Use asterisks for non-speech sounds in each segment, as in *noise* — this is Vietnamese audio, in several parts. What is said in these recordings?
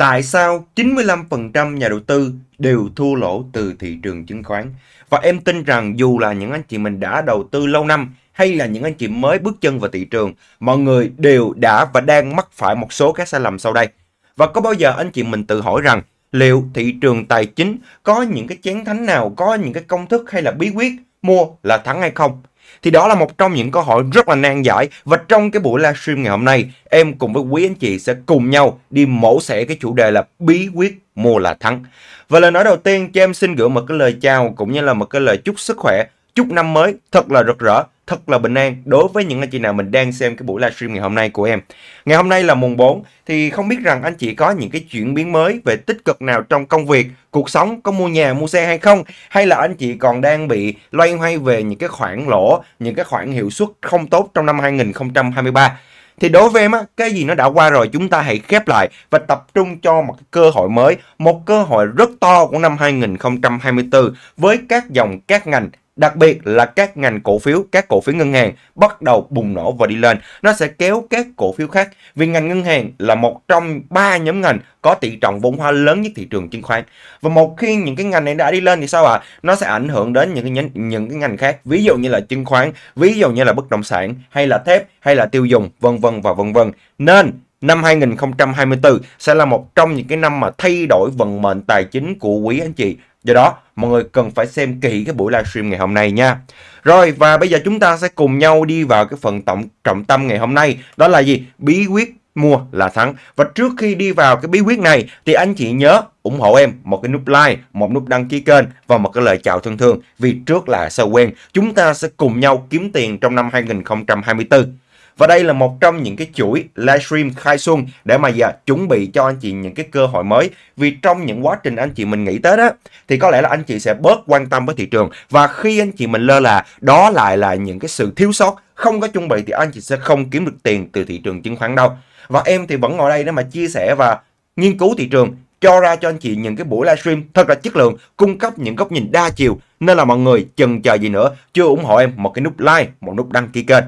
Tại sao 95% nhà đầu tư đều thua lỗ từ thị trường chứng khoán? Và em tin rằng dù là những anh chị mình đã đầu tư lâu năm hay là những anh chị mới bước chân vào thị trường, mọi người đều đã và đang mắc phải một số các sai lầm sau đây. Và có bao giờ anh chị mình tự hỏi rằng liệu thị trường tài chính có những cái chén thánh nào, có những cái công thức hay là bí quyết mua là thắng hay không? Thì đó là một trong những câu hỏi rất là nan giải và trong cái buổi livestream ngày hôm nay em cùng với quý anh chị sẽ cùng nhau đi mổ xẻ cái chủ đề là bí quyết mua là thắng. Và lời nói đầu tiên cho em xin gửi một cái lời chào cũng như là một cái lời chúc sức khỏe chúc năm mới thật là rực rỡ, thật là bình an đối với những anh chị nào mình đang xem cái buổi livestream ngày hôm nay của em. Ngày hôm nay là mùng 4 thì không biết rằng anh chị có những cái chuyển biến mới về tích cực nào trong công việc, cuộc sống, có mua nhà, mua xe hay không hay là anh chị còn đang bị loay hoay về những cái khoản lỗ, những cái khoản hiệu suất không tốt trong năm 2023 thì đối với em á cái gì nó đã qua rồi chúng ta hãy khép lại và tập trung cho một cơ hội mới một cơ hội rất to của năm 2024 với các dòng các ngành đặc biệt là các ngành cổ phiếu, các cổ phiếu ngân hàng bắt đầu bùng nổ và đi lên. Nó sẽ kéo các cổ phiếu khác vì ngành ngân hàng là một trong ba nhóm ngành có tỷ trọng vốn hóa lớn nhất thị trường chứng khoán. Và một khi những cái ngành này đã đi lên thì sao ạ? À? Nó sẽ ảnh hưởng đến những cái nhánh, những cái ngành khác, ví dụ như là chứng khoán, ví dụ như là bất động sản hay là thép hay là tiêu dùng, vân vân và vân vân. Nên năm 2024 sẽ là một trong những cái năm mà thay đổi vận mệnh tài chính của quý anh chị. Do đó, mọi người cần phải xem kỹ cái buổi livestream ngày hôm nay nha. Rồi và bây giờ chúng ta sẽ cùng nhau đi vào cái phần tổng trọng tâm ngày hôm nay, đó là gì? Bí quyết mua là thắng. Và trước khi đi vào cái bí quyết này thì anh chị nhớ ủng hộ em một cái nút like, một nút đăng ký kênh và một cái lời chào thân thương. Vì trước là sơ quen, chúng ta sẽ cùng nhau kiếm tiền trong năm 2024. Và đây là một trong những cái chuỗi livestream khai xuân để mà dạ, chuẩn bị cho anh chị những cái cơ hội mới. Vì trong những quá trình anh chị mình nghỉ Tết á, thì có lẽ là anh chị sẽ bớt quan tâm với thị trường. Và khi anh chị mình lơ là, đó lại là những cái sự thiếu sót. Không có chuẩn bị thì anh chị sẽ không kiếm được tiền từ thị trường chứng khoán đâu. Và em thì vẫn ngồi đây để mà chia sẻ và nghiên cứu thị trường cho ra cho anh chị những cái buổi livestream thật là chất lượng, cung cấp những góc nhìn đa chiều. Nên là mọi người chần chờ gì nữa, chưa ủng hộ em một cái nút like, một nút đăng ký kênh.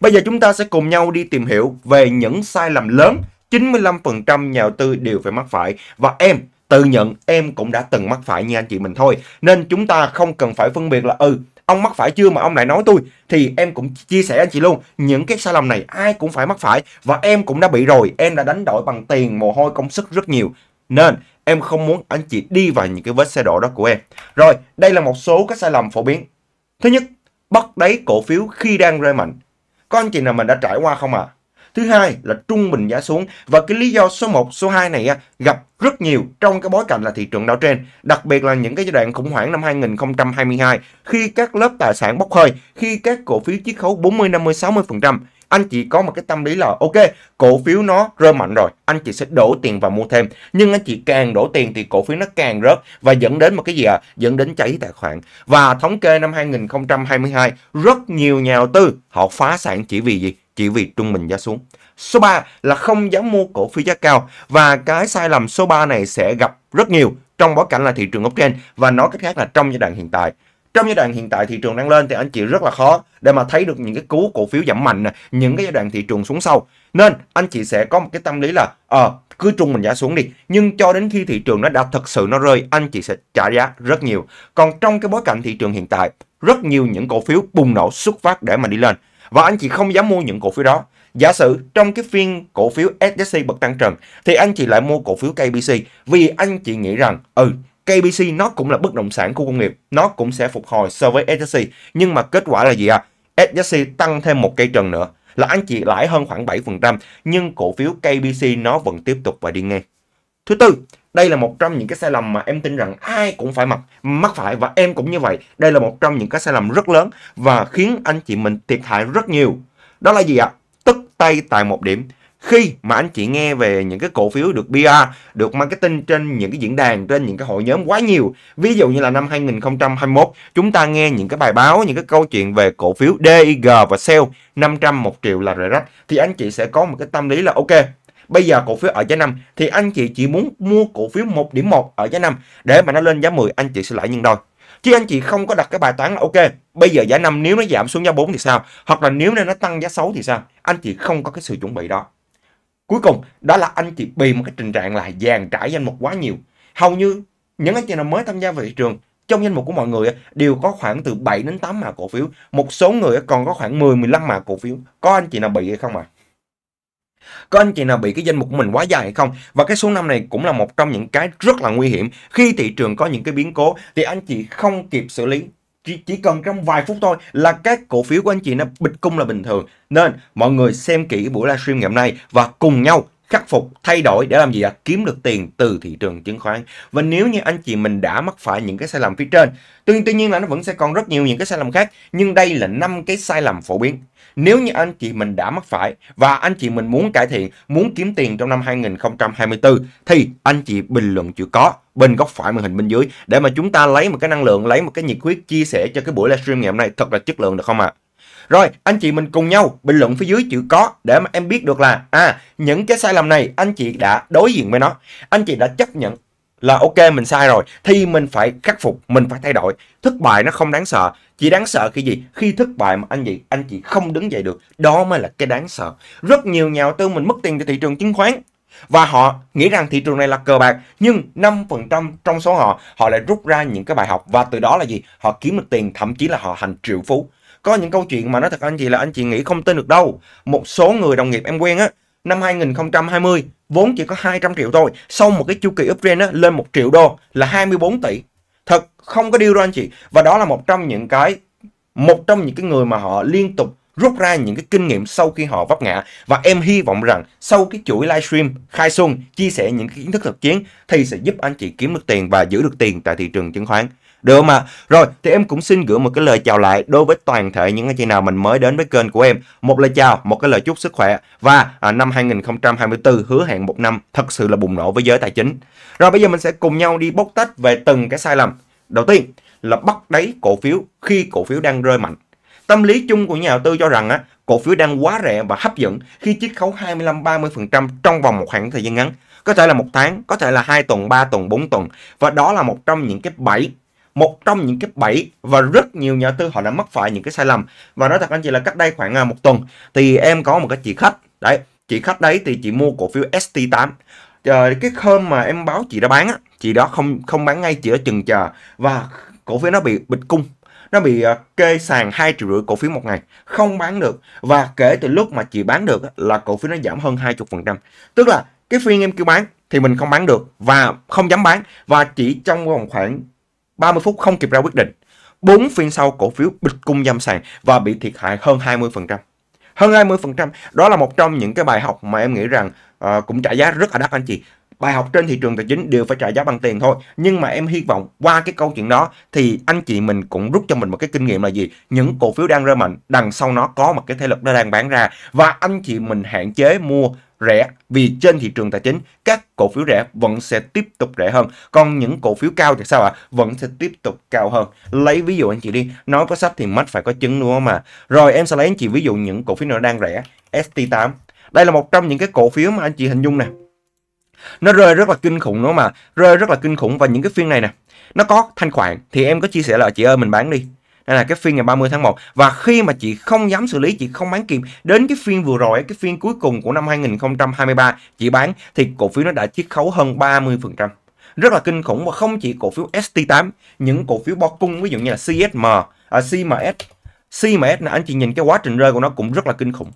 Bây giờ chúng ta sẽ cùng nhau đi tìm hiểu về những sai lầm lớn 95% nhà đầu tư đều phải mắc phải và em tự nhận em cũng đã từng mắc phải như anh chị mình thôi. Nên chúng ta không cần phải phân biệt là ừ ông mắc phải chưa mà ông lại nói tôi thì em cũng chia sẻ anh chị luôn những cái sai lầm này ai cũng phải mắc phải và em cũng đã bị rồi em đã đánh đổi bằng tiền mồ hôi công sức rất nhiều nên em không muốn anh chị đi vào những cái vết xe đổ đó của em rồi đây là một số các sai lầm phổ biến thứ nhất bắt đáy cổ phiếu khi đang rơi mạnh có anh chị nào mình đã trải qua không ạ? À? Thứ hai là trung bình giá xuống và cái lý do số 1, số 2 này gặp rất nhiều trong cái bối cảnh là thị trường đảo trên, đặc biệt là những cái giai đoạn khủng hoảng năm 2022 khi các lớp tài sản bốc hơi, khi các cổ phiếu chiết khấu 40, 50, 60% anh chị có một cái tâm lý là ok cổ phiếu nó rơi mạnh rồi anh chị sẽ đổ tiền vào mua thêm nhưng anh chị càng đổ tiền thì cổ phiếu nó càng rớt và dẫn đến một cái gì ạ à? dẫn đến cháy tài khoản và thống kê năm 2022 rất nhiều nhà đầu tư họ phá sản chỉ vì gì chỉ vì trung bình giá xuống Số 3 là không dám mua cổ phiếu giá cao và cái sai lầm số 3 này sẽ gặp rất nhiều trong bối cảnh là thị trường blockchain và nói cách khác là trong giai đoạn hiện tại trong giai đoạn hiện tại thị trường đang lên thì anh chị rất là khó để mà thấy được những cái cú cổ phiếu giảm mạnh này, những cái giai đoạn thị trường xuống sâu nên anh chị sẽ có một cái tâm lý là ờ à, cứ trung bình giá xuống đi nhưng cho đến khi thị trường nó đã thật sự nó rơi anh chị sẽ trả giá rất nhiều còn trong cái bối cảnh thị trường hiện tại rất nhiều những cổ phiếu bùng nổ xuất phát để mà đi lên và anh chị không dám mua những cổ phiếu đó Giả sử trong cái phiên cổ phiếu SJC bật tăng trần thì anh chị lại mua cổ phiếu KBC vì anh chị nghĩ rằng ừ KBC nó cũng là bất động sản khu công nghiệp, nó cũng sẽ phục hồi so với SSC. Nhưng mà kết quả là gì ạ? À? SSC tăng thêm một cây trần nữa là anh chị lãi hơn khoảng 7%, nhưng cổ phiếu KBC nó vẫn tiếp tục và đi ngang. Thứ tư, đây là một trong những cái sai lầm mà em tin rằng ai cũng phải mắc, mắc phải và em cũng như vậy. Đây là một trong những cái sai lầm rất lớn và khiến anh chị mình thiệt hại rất nhiều. Đó là gì ạ? Tức tay tại một điểm khi mà anh chị nghe về những cái cổ phiếu được PR, được marketing trên những cái diễn đàn, trên những cái hội nhóm quá nhiều. Ví dụ như là năm 2021, chúng ta nghe những cái bài báo, những cái câu chuyện về cổ phiếu DIG và sell 500 1 triệu là rẻ rách thì anh chị sẽ có một cái tâm lý là ok, bây giờ cổ phiếu ở giá 5 thì anh chị chỉ muốn mua cổ phiếu 1 điểm 1 ở giá 5 để mà nó lên giá 10 anh chị sẽ lãi nhân đôi. Chứ anh chị không có đặt cái bài toán là ok, bây giờ giá 5 nếu nó giảm xuống giá 4 thì sao? Hoặc là nếu nó tăng giá 6 thì sao? Anh chị không có cái sự chuẩn bị đó. Cuối cùng, đó là anh chị bị một cái tình trạng là dàn trải danh mục quá nhiều. Hầu như những anh chị nào mới tham gia vào thị trường, trong danh mục của mọi người đều có khoảng từ 7 đến 8 mã cổ phiếu. Một số người còn có khoảng 10-15 mã cổ phiếu. Có anh chị nào bị hay không ạ? À? Có anh chị nào bị cái danh mục của mình quá dài hay không? Và cái số năm này cũng là một trong những cái rất là nguy hiểm. Khi thị trường có những cái biến cố thì anh chị không kịp xử lý chỉ, chỉ cần trong vài phút thôi là các cổ phiếu của anh chị nó bịch cung là bình thường. Nên mọi người xem kỹ buổi livestream ngày hôm nay và cùng nhau khắc phục, thay đổi để làm gì ạ? Kiếm được tiền từ thị trường chứng khoán. Và nếu như anh chị mình đã mắc phải những cái sai lầm phía trên, tuy, tuy nhiên là nó vẫn sẽ còn rất nhiều những cái sai lầm khác, nhưng đây là năm cái sai lầm phổ biến. Nếu như anh chị mình đã mắc phải và anh chị mình muốn cải thiện, muốn kiếm tiền trong năm 2024 thì anh chị bình luận chữ có bên góc phải màn hình bên dưới để mà chúng ta lấy một cái năng lượng, lấy một cái nhiệt huyết chia sẻ cho cái buổi livestream ngày hôm nay thật là chất lượng được không ạ? À? Rồi, anh chị mình cùng nhau bình luận phía dưới chữ có để mà em biết được là à những cái sai lầm này anh chị đã đối diện với nó. Anh chị đã chấp nhận là ok mình sai rồi thì mình phải khắc phục, mình phải thay đổi. Thất bại nó không đáng sợ, chỉ đáng sợ khi gì? Khi thất bại mà anh chị anh chị không đứng dậy được, đó mới là cái đáng sợ. Rất nhiều nhà đầu tư mình mất tiền từ thị trường chứng khoán và họ nghĩ rằng thị trường này là cờ bạc nhưng 5% trong số họ họ lại rút ra những cái bài học và từ đó là gì họ kiếm được tiền thậm chí là họ thành triệu phú có những câu chuyện mà nói thật anh chị là anh chị nghĩ không tin được đâu một số người đồng nghiệp em quen á năm 2020 vốn chỉ có 200 triệu thôi sau một cái chu kỳ uptrend á, lên 1 triệu đô là 24 tỷ thật không có điều đâu anh chị và đó là một trong những cái một trong những cái người mà họ liên tục rút ra những cái kinh nghiệm sau khi họ vấp ngã và em hy vọng rằng sau cái chuỗi livestream khai xuân chia sẻ những kiến thức thực chiến thì sẽ giúp anh chị kiếm được tiền và giữ được tiền tại thị trường chứng khoán được không ạ? À? Rồi, thì em cũng xin gửi một cái lời chào lại đối với toàn thể những anh chị nào mình mới đến với kênh của em. Một lời chào, một cái lời chúc sức khỏe và à, năm 2024 hứa hẹn một năm thật sự là bùng nổ với giới tài chính. Rồi bây giờ mình sẽ cùng nhau đi bóc tách về từng cái sai lầm. Đầu tiên là bắt đáy cổ phiếu khi cổ phiếu đang rơi mạnh. Tâm lý chung của nhà đầu tư cho rằng á, cổ phiếu đang quá rẻ và hấp dẫn khi chiết khấu 25-30% trong vòng một khoảng thời gian ngắn. Có thể là một tháng, có thể là hai tuần, 3 tuần, 4 tuần. Và đó là một trong những cái bẫy một trong những cái bẫy và rất nhiều nhà tư họ đã mắc phải những cái sai lầm và nói thật anh chị là cách đây khoảng à, một tuần thì em có một cái chị khách đấy chị khách đấy thì chị mua cổ phiếu ST8 chờ cái hôm mà em báo chị đã bán á chị đó không không bán ngay chị ở chừng chờ và cổ phiếu nó bị bịch cung nó bị à, kê sàn 2 triệu rưỡi cổ phiếu một ngày không bán được và kể từ lúc mà chị bán được là cổ phiếu nó giảm hơn 20% tức là cái phiên em kêu bán thì mình không bán được và không dám bán và chỉ trong vòng khoảng 30 phút không kịp ra quyết định. 4 phiên sau cổ phiếu bịch cung dâm sàn và bị thiệt hại hơn 20%. Hơn 20%, đó là một trong những cái bài học mà em nghĩ rằng uh, cũng trả giá rất là đắt anh chị bài học trên thị trường tài chính đều phải trả giá bằng tiền thôi nhưng mà em hy vọng qua cái câu chuyện đó thì anh chị mình cũng rút cho mình một cái kinh nghiệm là gì những cổ phiếu đang rơi mạnh đằng sau nó có một cái thế lực nó đang bán ra và anh chị mình hạn chế mua rẻ vì trên thị trường tài chính các cổ phiếu rẻ vẫn sẽ tiếp tục rẻ hơn còn những cổ phiếu cao thì sao ạ à? vẫn sẽ tiếp tục cao hơn lấy ví dụ anh chị đi nói có sách thì mắt phải có chứng đúng không mà rồi em sẽ lấy anh chị ví dụ những cổ phiếu nào đang rẻ ST8 đây là một trong những cái cổ phiếu mà anh chị hình dung nè nó rơi rất là kinh khủng đúng không ạ? Rơi rất là kinh khủng và những cái phiên này nè, nó có thanh khoản thì em có chia sẻ là chị ơi mình bán đi. Đây là cái phiên ngày 30 tháng 1 và khi mà chị không dám xử lý, chị không bán kịp đến cái phiên vừa rồi, cái phiên cuối cùng của năm 2023 chị bán thì cổ phiếu nó đã chiết khấu hơn 30% rất là kinh khủng và không chỉ cổ phiếu ST8 những cổ phiếu bo cung ví dụ như là CSM à, CMS CMS là anh chị nhìn cái quá trình rơi của nó cũng rất là kinh khủng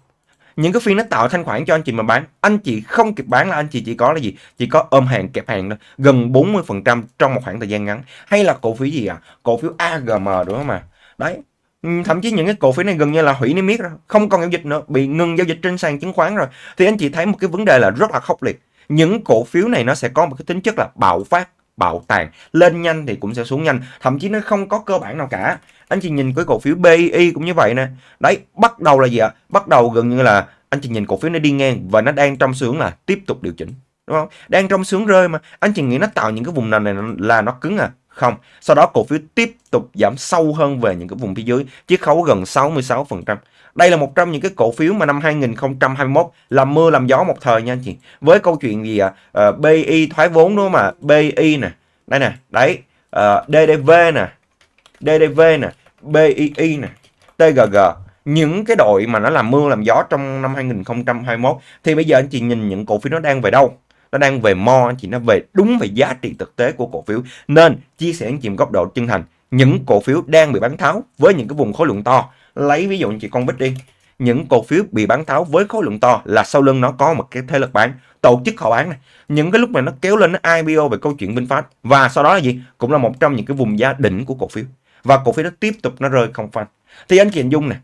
những cái phiên nó tạo thanh khoản cho anh chị mà bán anh chị không kịp bán là anh chị chỉ có là gì chỉ có ôm hàng kẹp hàng thôi gần 40 phần trăm trong một khoảng thời gian ngắn hay là cổ phiếu gì à cổ phiếu AGM đúng không mà đấy ừ, thậm chí những cái cổ phiếu này gần như là hủy niêm yết rồi không còn giao dịch nữa bị ngừng giao dịch trên sàn chứng khoán rồi thì anh chị thấy một cái vấn đề là rất là khốc liệt những cổ phiếu này nó sẽ có một cái tính chất là bạo phát bạo tàn lên nhanh thì cũng sẽ xuống nhanh thậm chí nó không có cơ bản nào cả anh chị nhìn cái cổ phiếu BI cũng như vậy nè đấy bắt đầu là gì ạ bắt đầu gần như là anh chị nhìn cổ phiếu nó đi ngang và nó đang trong sướng là tiếp tục điều chỉnh đúng không đang trong sướng rơi mà anh chị nghĩ nó tạo những cái vùng nền này là nó cứng à không sau đó cổ phiếu tiếp tục giảm sâu hơn về những cái vùng phía dưới chiết khấu gần 66% đây là một trong những cái cổ phiếu mà năm 2021 làm mưa làm gió một thời nha anh chị. Với câu chuyện gì ạ? À? Ờ, uh, BI thoái vốn đúng không ạ? À? BI nè. Đây nè, đấy. Uh, ờ, DDV nè. DDV nè, BII nè, TGG những cái đội mà nó làm mưa làm gió trong năm 2021 thì bây giờ anh chị nhìn những cổ phiếu nó đang về đâu nó đang về mo anh chị nó về đúng về giá trị thực tế của cổ phiếu nên chia sẻ anh chị góc độ chân thành những cổ phiếu đang bị bán tháo với những cái vùng khối lượng to. Lấy ví dụ như chị con Bích đi. Những cổ phiếu bị bán tháo với khối lượng to là sau lưng nó có một cái thế lực bán, tổ chức họ bán này. Những cái lúc mà nó kéo lên nó IPO về câu chuyện VinFast và sau đó là gì? Cũng là một trong những cái vùng giá đỉnh của cổ phiếu. Và cổ phiếu nó tiếp tục nó rơi không phanh. Thì anh chị dung nè,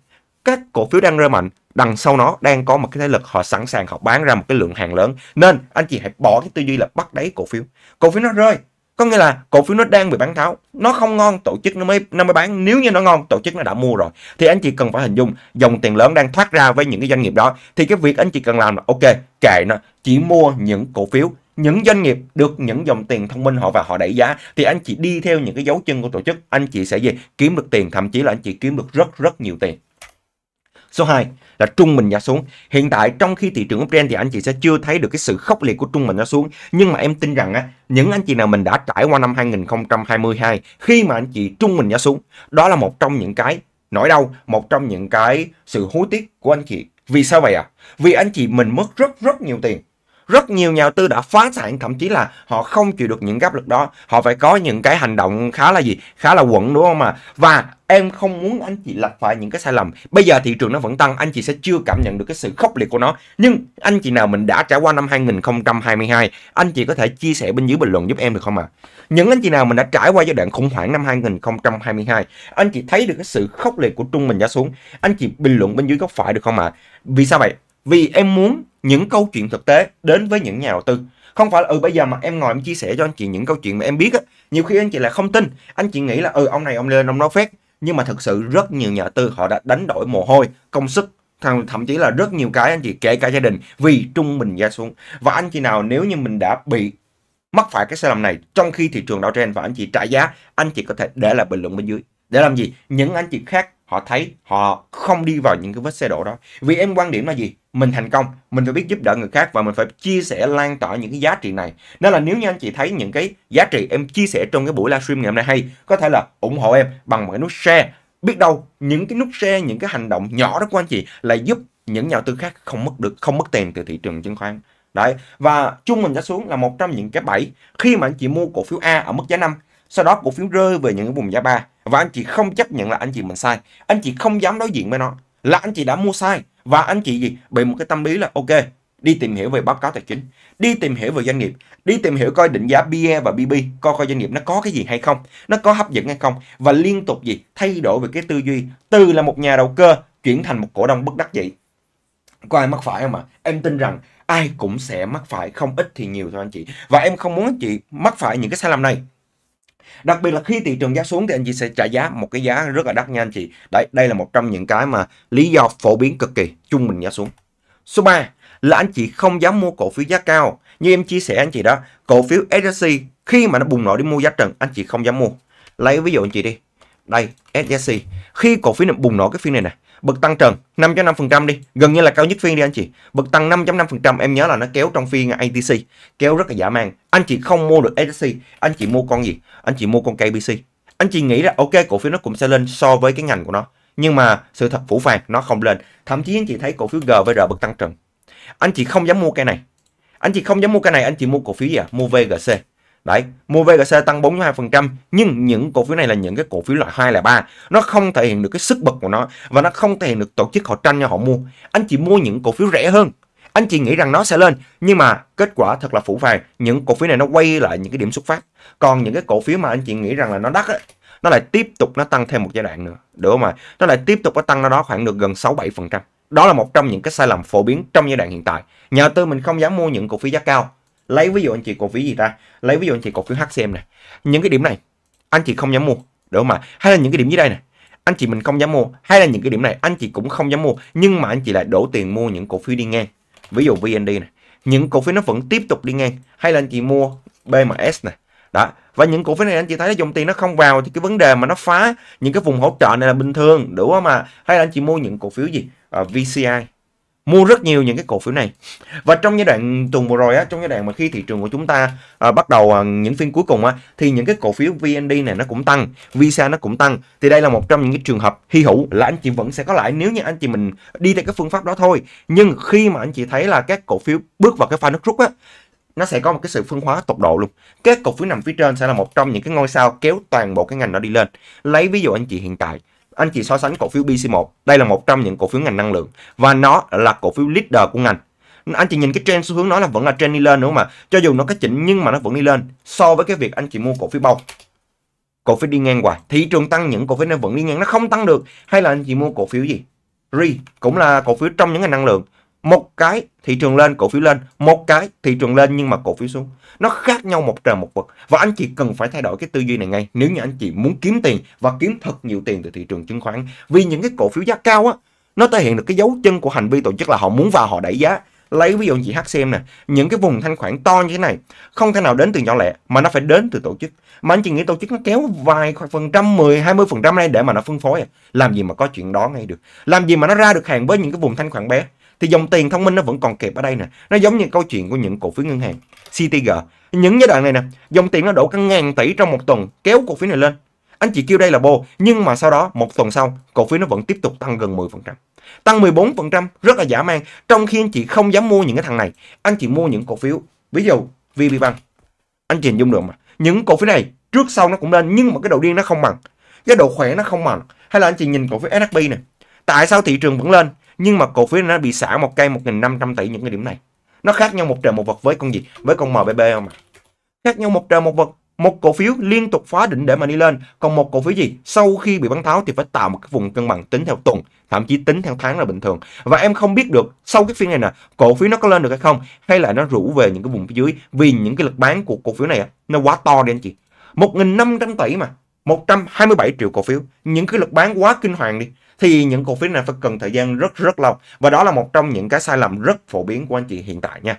các cổ phiếu đang rơi mạnh, đằng sau nó đang có một cái thế lực họ sẵn sàng họ bán ra một cái lượng hàng lớn. Nên anh chị hãy bỏ cái tư duy là bắt đáy cổ phiếu. Cổ phiếu nó rơi, có nghĩa là cổ phiếu nó đang bị bán tháo nó không ngon tổ chức nó mới nó mới bán nếu như nó ngon tổ chức nó đã mua rồi thì anh chị cần phải hình dung dòng tiền lớn đang thoát ra với những cái doanh nghiệp đó thì cái việc anh chị cần làm là ok kệ nó chỉ mua những cổ phiếu những doanh nghiệp được những dòng tiền thông minh họ và họ đẩy giá thì anh chị đi theo những cái dấu chân của tổ chức anh chị sẽ gì kiếm được tiền thậm chí là anh chị kiếm được rất rất nhiều tiền số 2 là trung bình giá xuống. Hiện tại trong khi thị trường uptrend thì anh chị sẽ chưa thấy được cái sự khốc liệt của trung bình giá xuống. Nhưng mà em tin rằng á, những anh chị nào mình đã trải qua năm 2022 khi mà anh chị trung bình giá xuống, đó là một trong những cái nỗi đau, một trong những cái sự hối tiếc của anh chị. Vì sao vậy ạ? À? Vì anh chị mình mất rất rất nhiều tiền rất nhiều nhà đầu tư đã phá sản thậm chí là họ không chịu được những gáp lực đó họ phải có những cái hành động khá là gì khá là quẩn đúng không mà và em không muốn anh chị lặp phải những cái sai lầm bây giờ thị trường nó vẫn tăng anh chị sẽ chưa cảm nhận được cái sự khốc liệt của nó nhưng anh chị nào mình đã trải qua năm 2022 anh chị có thể chia sẻ bên dưới bình luận giúp em được không ạ à? những anh chị nào mình đã trải qua giai đoạn khủng hoảng năm 2022 anh chị thấy được cái sự khốc liệt của trung bình giá xuống anh chị bình luận bên dưới góc phải được không ạ à? vì sao vậy vì em muốn những câu chuyện thực tế đến với những nhà đầu tư không phải là ừ bây giờ mà em ngồi em chia sẻ cho anh chị những câu chuyện mà em biết á nhiều khi anh chị lại không tin anh chị nghĩ là ừ ông này ông lên ông nói phép nhưng mà thực sự rất nhiều nhà đầu tư họ đã đánh đổi mồ hôi công sức thậm, thậm chí là rất nhiều cái anh chị kể cả gia đình vì trung bình ra xuống và anh chị nào nếu như mình đã bị mắc phải cái sai lầm này trong khi thị trường đảo trên và anh chị trả giá anh chị có thể để lại bình luận bên dưới để làm gì những anh chị khác họ thấy họ không đi vào những cái vết xe đổ đó vì em quan điểm là gì mình thành công mình phải biết giúp đỡ người khác và mình phải chia sẻ lan tỏa những cái giá trị này nên là nếu như anh chị thấy những cái giá trị em chia sẻ trong cái buổi livestream ngày hôm nay hay có thể là ủng hộ em bằng một cái nút share biết đâu những cái nút share những cái hành động nhỏ đó của anh chị là giúp những nhà đầu tư khác không mất được không mất tiền từ thị trường chứng khoán đấy và chung mình đã xuống là một trong những cái bẫy khi mà anh chị mua cổ phiếu A ở mức giá 5 sau đó cổ phiếu rơi về những cái vùng giá 3 và anh chị không chấp nhận là anh chị mình sai anh chị không dám đối diện với nó là anh chị đã mua sai và anh chị gì bị một cái tâm lý là ok đi tìm hiểu về báo cáo tài chính đi tìm hiểu về doanh nghiệp đi tìm hiểu coi định giá PE và BB coi coi doanh nghiệp nó có cái gì hay không nó có hấp dẫn hay không và liên tục gì thay đổi về cái tư duy từ là một nhà đầu cơ chuyển thành một cổ đông bất đắc dĩ có ai mắc phải không ạ em tin rằng ai cũng sẽ mắc phải không ít thì nhiều thôi anh chị và em không muốn anh chị mắc phải những cái sai lầm này Đặc biệt là khi thị trường giá xuống thì anh chị sẽ trả giá một cái giá rất là đắt nha anh chị. Đấy, đây là một trong những cái mà lý do phổ biến cực kỳ chung mình giá xuống. Số 3 là anh chị không dám mua cổ phiếu giá cao. Như em chia sẻ anh chị đó, cổ phiếu SJC khi mà nó bùng nổ đi mua giá trần, anh chị không dám mua. Lấy ví dụ anh chị đi. Đây, SJC Khi cổ phiếu này bùng nổ cái phiên này này bực tăng trần 5.5% đi gần như là cao nhất phiên đi anh chị bực tăng 5.5% em nhớ là nó kéo trong phiên ATC kéo rất là dã man anh chị không mua được ATC anh chị mua con gì anh chị mua con KBC anh chị nghĩ là ok cổ phiếu nó cũng sẽ lên so với cái ngành của nó nhưng mà sự thật phủ phàng nó không lên thậm chí anh chị thấy cổ phiếu GVR bực tăng trần anh chị không dám mua cái này anh chị không dám mua cái này anh chị mua cổ phiếu gì à mua VGC Đấy, mua VGC tăng 42% nhưng những cổ phiếu này là những cái cổ phiếu loại 2 là 3. Nó không thể hiện được cái sức bật của nó và nó không thể hiện được tổ chức họ tranh nhau họ mua. Anh chỉ mua những cổ phiếu rẻ hơn. Anh chỉ nghĩ rằng nó sẽ lên nhưng mà kết quả thật là phủ phàng. Những cổ phiếu này nó quay lại những cái điểm xuất phát. Còn những cái cổ phiếu mà anh chị nghĩ rằng là nó đắt ấy, nó lại tiếp tục nó tăng thêm một giai đoạn nữa. Được không ạ? Nó lại tiếp tục nó tăng nó đó khoảng được gần 6 7%. Đó là một trong những cái sai lầm phổ biến trong giai đoạn hiện tại. Nhà tư mình không dám mua những cổ phiếu giá cao lấy ví dụ anh chị cổ phiếu gì ta lấy ví dụ anh chị cổ phiếu HCM này những cái điểm này anh chị không dám mua đúng mà hay là những cái điểm dưới đây này anh chị mình không dám mua hay là những cái điểm này anh chị cũng không dám mua nhưng mà anh chị lại đổ tiền mua những cổ phiếu đi ngang ví dụ VND này những cổ phiếu nó vẫn tiếp tục đi ngang hay là anh chị mua BMS này đó và những cổ phiếu này anh chị thấy dòng tiền nó không vào thì cái vấn đề mà nó phá những cái vùng hỗ trợ này là bình thường đủ mà hay là anh chị mua những cổ phiếu gì à, VCI mua rất nhiều những cái cổ phiếu này và trong giai đoạn tuần vừa rồi á trong giai đoạn mà khi thị trường của chúng ta à, bắt đầu à, những phiên cuối cùng á thì những cái cổ phiếu VND này nó cũng tăng Visa nó cũng tăng thì đây là một trong những cái trường hợp hy hữu là anh chị vẫn sẽ có lãi nếu như anh chị mình đi theo cái phương pháp đó thôi nhưng khi mà anh chị thấy là các cổ phiếu bước vào cái pha nước rút á nó sẽ có một cái sự phân hóa tốc độ luôn. Các cổ phiếu nằm phía trên sẽ là một trong những cái ngôi sao kéo toàn bộ cái ngành nó đi lên. Lấy ví dụ anh chị hiện tại, anh chị so sánh cổ phiếu BC1. Đây là một trong những cổ phiếu ngành năng lượng và nó là cổ phiếu leader của ngành. Anh chị nhìn cái trend xu hướng nó là vẫn là trend đi lên đúng không ạ? Cho dù nó có chỉnh nhưng mà nó vẫn đi lên so với cái việc anh chị mua cổ phiếu bầu. Cổ phiếu đi ngang hoài, thị trường tăng những cổ phiếu nó vẫn đi ngang nó không tăng được hay là anh chị mua cổ phiếu gì? RI cũng là cổ phiếu trong những ngành năng lượng một cái thị trường lên cổ phiếu lên một cái thị trường lên nhưng mà cổ phiếu xuống nó khác nhau một trời một vực và anh chị cần phải thay đổi cái tư duy này ngay nếu như anh chị muốn kiếm tiền và kiếm thật nhiều tiền từ thị trường chứng khoán vì những cái cổ phiếu giá cao á nó thể hiện được cái dấu chân của hành vi tổ chức là họ muốn vào họ đẩy giá lấy ví dụ chị HCM nè những cái vùng thanh khoản to như thế này không thể nào đến từ nhỏ lẻ mà nó phải đến từ tổ chức mà anh chị nghĩ tổ chức nó kéo vài khoảng phần trăm 10 20 phần trăm này để mà nó phân phối à? làm gì mà có chuyện đó ngay được làm gì mà nó ra được hàng với những cái vùng thanh khoản bé thì dòng tiền thông minh nó vẫn còn kẹp ở đây nè nó giống như câu chuyện của những cổ phiếu ngân hàng CTG những giai đoạn này nè dòng tiền nó đổ cả ngàn tỷ trong một tuần kéo cổ phiếu này lên anh chị kêu đây là bô nhưng mà sau đó một tuần sau cổ phiếu nó vẫn tiếp tục tăng gần 10% tăng 14% rất là giả mang trong khi anh chị không dám mua những cái thằng này anh chị mua những cổ phiếu ví dụ VPBank anh chị hình dung được mà những cổ phiếu này trước sau nó cũng lên nhưng mà cái đầu điên nó không bằng cái độ khỏe nó không bằng hay là anh chị nhìn cổ phiếu SHB này tại sao thị trường vẫn lên nhưng mà cổ phiếu này nó bị xả một cây 1.500 tỷ những cái điểm này nó khác nhau một trời một vật với con gì với con MBB không ạ khác nhau một trời một vật một cổ phiếu liên tục phá đỉnh để mà đi lên còn một cổ phiếu gì sau khi bị bán tháo thì phải tạo một cái vùng cân bằng tính theo tuần thậm chí tính theo tháng là bình thường và em không biết được sau cái phiên này nè cổ phiếu nó có lên được hay không hay là nó rủ về những cái vùng phía dưới vì những cái lực bán của cổ phiếu này nó quá to đi anh chị 1.500 tỷ mà 127 triệu cổ phiếu những cái lực bán quá kinh hoàng đi thì những cổ phiếu này phải cần thời gian rất rất lâu và đó là một trong những cái sai lầm rất phổ biến của anh chị hiện tại nha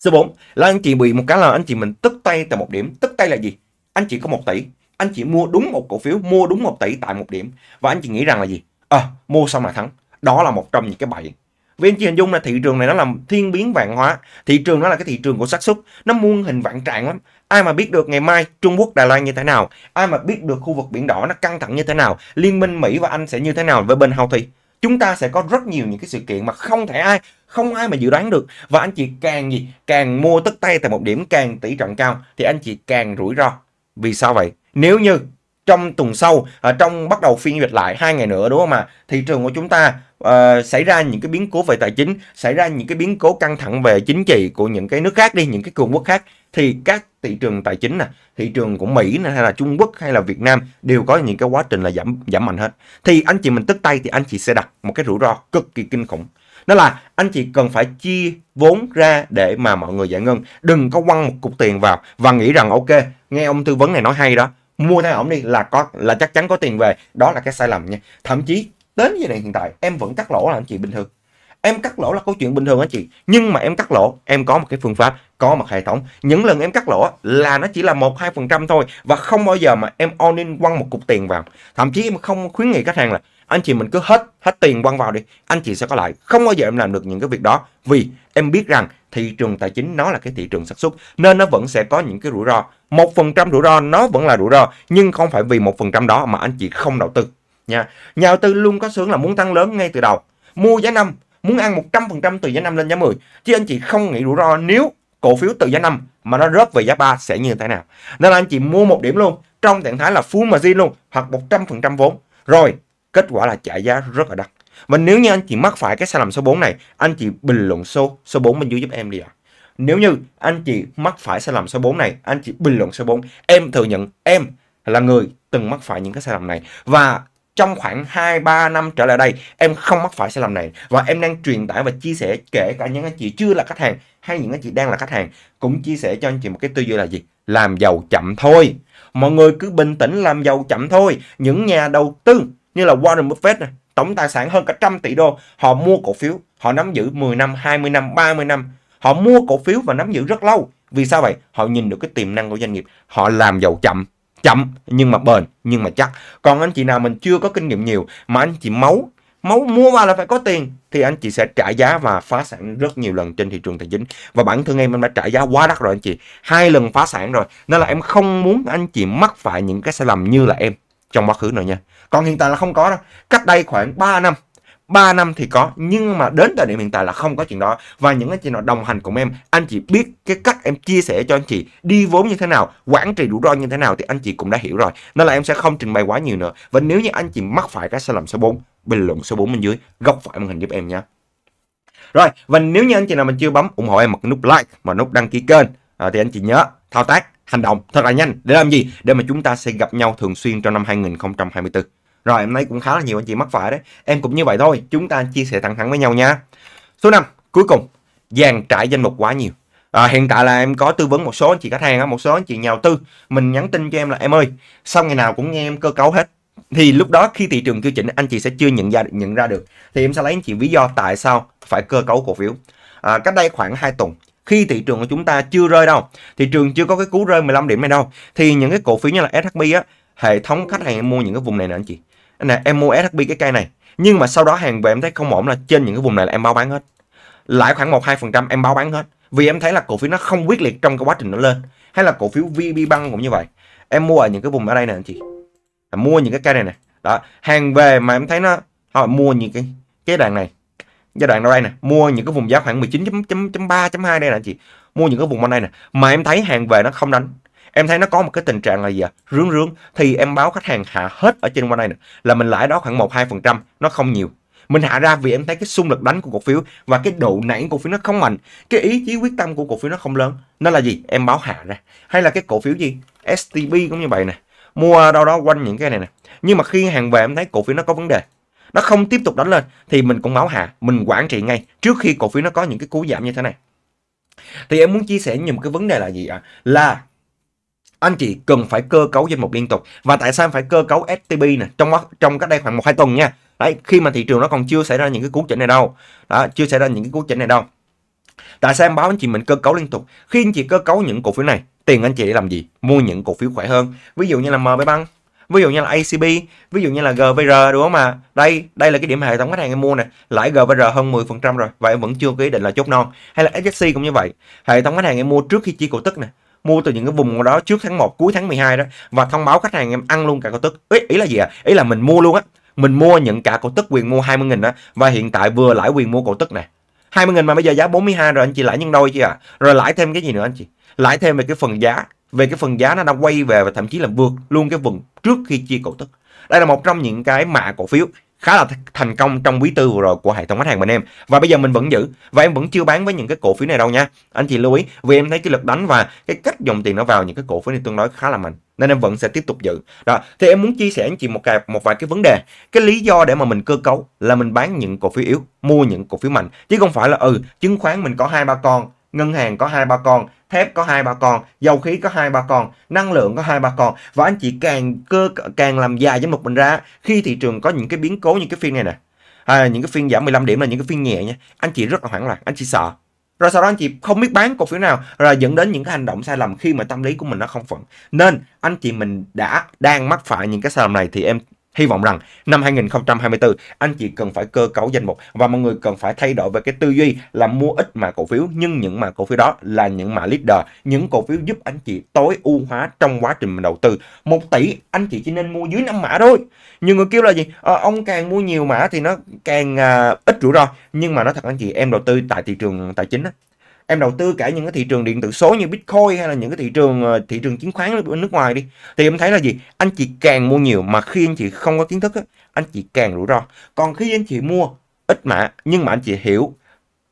số 4 là anh chị bị một cái là anh chị mình tức tay tại một điểm tức tay là gì anh chị có một tỷ anh chị mua đúng một cổ phiếu mua đúng một tỷ tại một điểm và anh chị nghĩ rằng là gì à, mua xong là thắng đó là một trong những cái bẫy vì anh chị hình dung là thị trường này nó là thiên biến vạn hóa thị trường nó là cái thị trường của xác suất nó muôn hình vạn trạng lắm Ai mà biết được ngày mai Trung Quốc, Đài Loan như thế nào? Ai mà biết được khu vực Biển Đỏ nó căng thẳng như thế nào? Liên minh Mỹ và Anh sẽ như thế nào với bên Houthi? Chúng ta sẽ có rất nhiều những cái sự kiện mà không thể ai, không ai mà dự đoán được. Và anh chị càng gì, càng mua tất tay tại một điểm càng tỷ trọng cao thì anh chị càng rủi ro. Vì sao vậy? Nếu như trong tuần sau ở à, trong bắt đầu phiên dịch lại hai ngày nữa đúng không mà thị trường của chúng ta uh, xảy ra những cái biến cố về tài chính xảy ra những cái biến cố căng thẳng về chính trị của những cái nước khác đi những cái cường quốc khác thì các thị trường tài chính nè, thị trường của Mỹ này hay là Trung Quốc hay là Việt Nam đều có những cái quá trình là giảm giảm mạnh hết. Thì anh chị mình tức tay thì anh chị sẽ đặt một cái rủi ro cực kỳ kinh khủng. Đó là anh chị cần phải chia vốn ra để mà mọi người giải ngân, đừng có quăng một cục tiền vào và nghĩ rằng ok, nghe ông tư vấn này nói hay đó, mua theo ổng đi là có là chắc chắn có tiền về, đó là cái sai lầm nha. Thậm chí đến giờ này hiện tại em vẫn cắt lỗ là anh chị bình thường em cắt lỗ là câu chuyện bình thường anh chị nhưng mà em cắt lỗ em có một cái phương pháp có một hệ thống những lần em cắt lỗ là nó chỉ là một hai phần trăm thôi và không bao giờ mà em all in quăng một cục tiền vào thậm chí em không khuyến nghị khách hàng là anh chị mình cứ hết hết tiền quăng vào đi anh chị sẽ có lại không bao giờ em làm được những cái việc đó vì em biết rằng thị trường tài chính nó là cái thị trường sản xuất nên nó vẫn sẽ có những cái rủi ro một phần trăm rủi ro nó vẫn là rủi ro nhưng không phải vì một phần trăm đó mà anh chị không đầu tư nha nhà đầu tư luôn có sướng là muốn tăng lớn ngay từ đầu mua giá năm muốn ăn 100% từ giá 5 lên giá 10 chứ anh chị không nghĩ rủi ro nếu cổ phiếu từ giá 5 mà nó rớt về giá 3 sẽ như thế nào. Nên là anh chị mua một điểm luôn trong trạng thái là full margin luôn hoặc 100% vốn. Rồi, kết quả là trả giá rất là đắt. Và nếu như anh chị mắc phải cái sai lầm số 4 này, anh chị bình luận số số 4 bên dưới giúp em đi ạ. À. Nếu như anh chị mắc phải sai lầm số 4 này, anh chị bình luận số 4, em thừa nhận em là người từng mắc phải những cái sai lầm này và trong khoảng 2 3 năm trở lại đây em không mắc phải sai lầm này và em đang truyền tải và chia sẻ kể cả những anh chị chưa là khách hàng hay những anh chị đang là khách hàng cũng chia sẻ cho anh chị một cái tư duy là gì làm giàu chậm thôi mọi người cứ bình tĩnh làm giàu chậm thôi những nhà đầu tư như là Warren Buffett này, tổng tài sản hơn cả trăm tỷ đô họ mua cổ phiếu họ nắm giữ 10 năm 20 năm 30 năm họ mua cổ phiếu và nắm giữ rất lâu vì sao vậy họ nhìn được cái tiềm năng của doanh nghiệp họ làm giàu chậm chậm nhưng mà bền nhưng mà chắc còn anh chị nào mình chưa có kinh nghiệm nhiều mà anh chị máu máu mua vào là phải có tiền thì anh chị sẽ trả giá và phá sản rất nhiều lần trên thị trường tài chính và bản thân em em đã trả giá quá đắt rồi anh chị hai lần phá sản rồi nên là em không muốn anh chị mắc phải những cái sai lầm như là em trong quá khứ nữa nha còn hiện tại là không có đâu cách đây khoảng 3 năm 3 năm thì có nhưng mà đến thời điểm hiện tại là không có chuyện đó và những anh chị nào đồng hành cùng em anh chị biết cái cách em chia sẻ cho anh chị đi vốn như thế nào quản trị rủi ro như thế nào thì anh chị cũng đã hiểu rồi nên là em sẽ không trình bày quá nhiều nữa và nếu như anh chị mắc phải cái sai lầm số 4 bình luận số 4 bên dưới góc phải màn hình giúp em nhé rồi và nếu như anh chị nào mà chưa bấm ủng hộ em một nút like và nút đăng ký kênh à, thì anh chị nhớ thao tác hành động thật là nhanh để làm gì để mà chúng ta sẽ gặp nhau thường xuyên trong năm 2024 rồi em thấy cũng khá là nhiều anh chị mắc phải đấy. Em cũng như vậy thôi, chúng ta chia sẻ thẳng thắn với nhau nha. Số 5, cuối cùng, dàn trải danh mục quá nhiều. À, hiện tại là em có tư vấn một số anh chị khách hàng, một số anh chị nhà đầu tư. Mình nhắn tin cho em là em ơi, sau ngày nào cũng nghe em cơ cấu hết. Thì lúc đó khi thị trường điều chỉnh anh chị sẽ chưa nhận ra nhận ra được. Thì em sẽ lấy anh chị ví do tại sao phải cơ cấu cổ phiếu. À, cách đây khoảng 2 tuần, khi thị trường của chúng ta chưa rơi đâu, thị trường chưa có cái cú rơi 15 điểm này đâu, thì những cái cổ phiếu như là SHB á, hệ thống khách hàng em mua những cái vùng này nè anh chị nè em mua SHB cái cây này nhưng mà sau đó hàng về em thấy không ổn là trên những cái vùng này là em báo bán hết lãi khoảng một hai phần trăm em báo bán hết vì em thấy là cổ phiếu nó không quyết liệt trong cái quá trình nó lên hay là cổ phiếu VB Bank cũng như vậy em mua ở những cái vùng ở đây nè anh chị mua những cái cây này nè đó hàng về mà em thấy nó họ mua những cái cái đoạn này giai đoạn đâu đây nè mua những cái vùng giá khoảng 19.3.2 đây nè anh chị mua những cái vùng bên đây nè mà em thấy hàng về nó không đánh em thấy nó có một cái tình trạng là gì à? rướng rướng thì em báo khách hàng hạ hết ở trên qua đây nè là mình lãi đó khoảng một hai phần trăm nó không nhiều mình hạ ra vì em thấy cái xung lực đánh của cổ phiếu và cái độ nảy cổ phiếu nó không mạnh cái ý chí quyết tâm của cổ phiếu nó không lớn nó là gì em báo hạ ra hay là cái cổ phiếu gì STB cũng như vậy nè mua đâu đó quanh những cái này nè nhưng mà khi hàng về em thấy cổ phiếu nó có vấn đề nó không tiếp tục đánh lên thì mình cũng báo hạ mình quản trị ngay trước khi cổ phiếu nó có những cái cú giảm như thế này thì em muốn chia sẻ những cái vấn đề là gì ạ à? là anh chị cần phải cơ cấu danh mục liên tục và tại sao phải cơ cấu STP nè trong trong cách đây khoảng một hai tuần nha đấy khi mà thị trường nó còn chưa xảy ra những cái cú chỉnh này đâu đó chưa xảy ra những cái cú chỉnh này đâu tại sao em báo anh chị mình cơ cấu liên tục khi anh chị cơ cấu những cổ phiếu này tiền anh chị để làm gì mua những cổ phiếu khỏe hơn ví dụ như là MB Bank ví dụ như là ACB ví dụ như là GVR đúng không mà đây đây là cái điểm hệ thống khách hàng em mua nè lãi GVR hơn 10% rồi và em vẫn chưa quyết định là chốt non hay là SSC cũng như vậy hệ thống khách hàng em mua trước khi chi cổ tức nè mua từ những cái vùng đó trước tháng 1 cuối tháng 12 đó và thông báo khách hàng em ăn luôn cả cổ tức ý, ý là gì ạ à? ý là mình mua luôn á mình mua những cả cổ tức quyền mua 20 nghìn đó và hiện tại vừa lãi quyền mua cổ tức này 20 nghìn mà bây giờ giá 42 rồi anh chị lãi nhân đôi chứ à rồi lãi thêm cái gì nữa anh chị lãi thêm về cái phần giá về cái phần giá nó đã quay về và thậm chí là vượt luôn cái vùng trước khi chia cổ tức đây là một trong những cái mạ cổ phiếu khá là thành công trong quý tư vừa rồi của hệ thống khách hàng bên em và bây giờ mình vẫn giữ và em vẫn chưa bán với những cái cổ phiếu này đâu nha anh chị lưu ý vì em thấy cái lực đánh và cái cách dòng tiền nó vào những cái cổ phiếu này tương đối khá là mạnh nên em vẫn sẽ tiếp tục giữ đó thì em muốn chia sẻ anh chị một cái một vài cái vấn đề cái lý do để mà mình cơ cấu là mình bán những cổ phiếu yếu mua những cổ phiếu mạnh chứ không phải là ừ chứng khoán mình có hai ba con ngân hàng có hai ba con thép có hai ba con dầu khí có hai ba con năng lượng có hai ba con và anh chị càng cơ càng làm dài danh một mình ra khi thị trường có những cái biến cố như cái phiên này nè à, những cái phiên giảm 15 điểm là những cái phiên nhẹ nha anh chị rất là hoảng loạn anh chị sợ rồi sau đó anh chị không biết bán cổ phiếu nào rồi dẫn đến những cái hành động sai lầm khi mà tâm lý của mình nó không phận nên anh chị mình đã đang mắc phải những cái sai lầm này thì em Hy vọng rằng năm 2024 anh chị cần phải cơ cấu danh mục và mọi người cần phải thay đổi về cái tư duy là mua ít mà cổ phiếu nhưng những mã cổ phiếu đó là những mã leader, những cổ phiếu giúp anh chị tối ưu hóa trong quá trình đầu tư. Một tỷ anh chị chỉ nên mua dưới 5 mã thôi. Nhiều người kêu là gì? À, ông càng mua nhiều mã thì nó càng à, ít rủi ro. Nhưng mà nói thật anh chị em đầu tư tại thị trường tài chính á, em đầu tư cả những cái thị trường điện tử số như Bitcoin hay là những cái thị trường ờ, thị trường chứng khoán ở nước ngoài đi thì em thấy là gì anh chị càng mua nhiều mà khi anh chị không có kiến thức anh chị càng rủi ro còn khi anh chị mua ít mà nhưng mà anh chị hiểu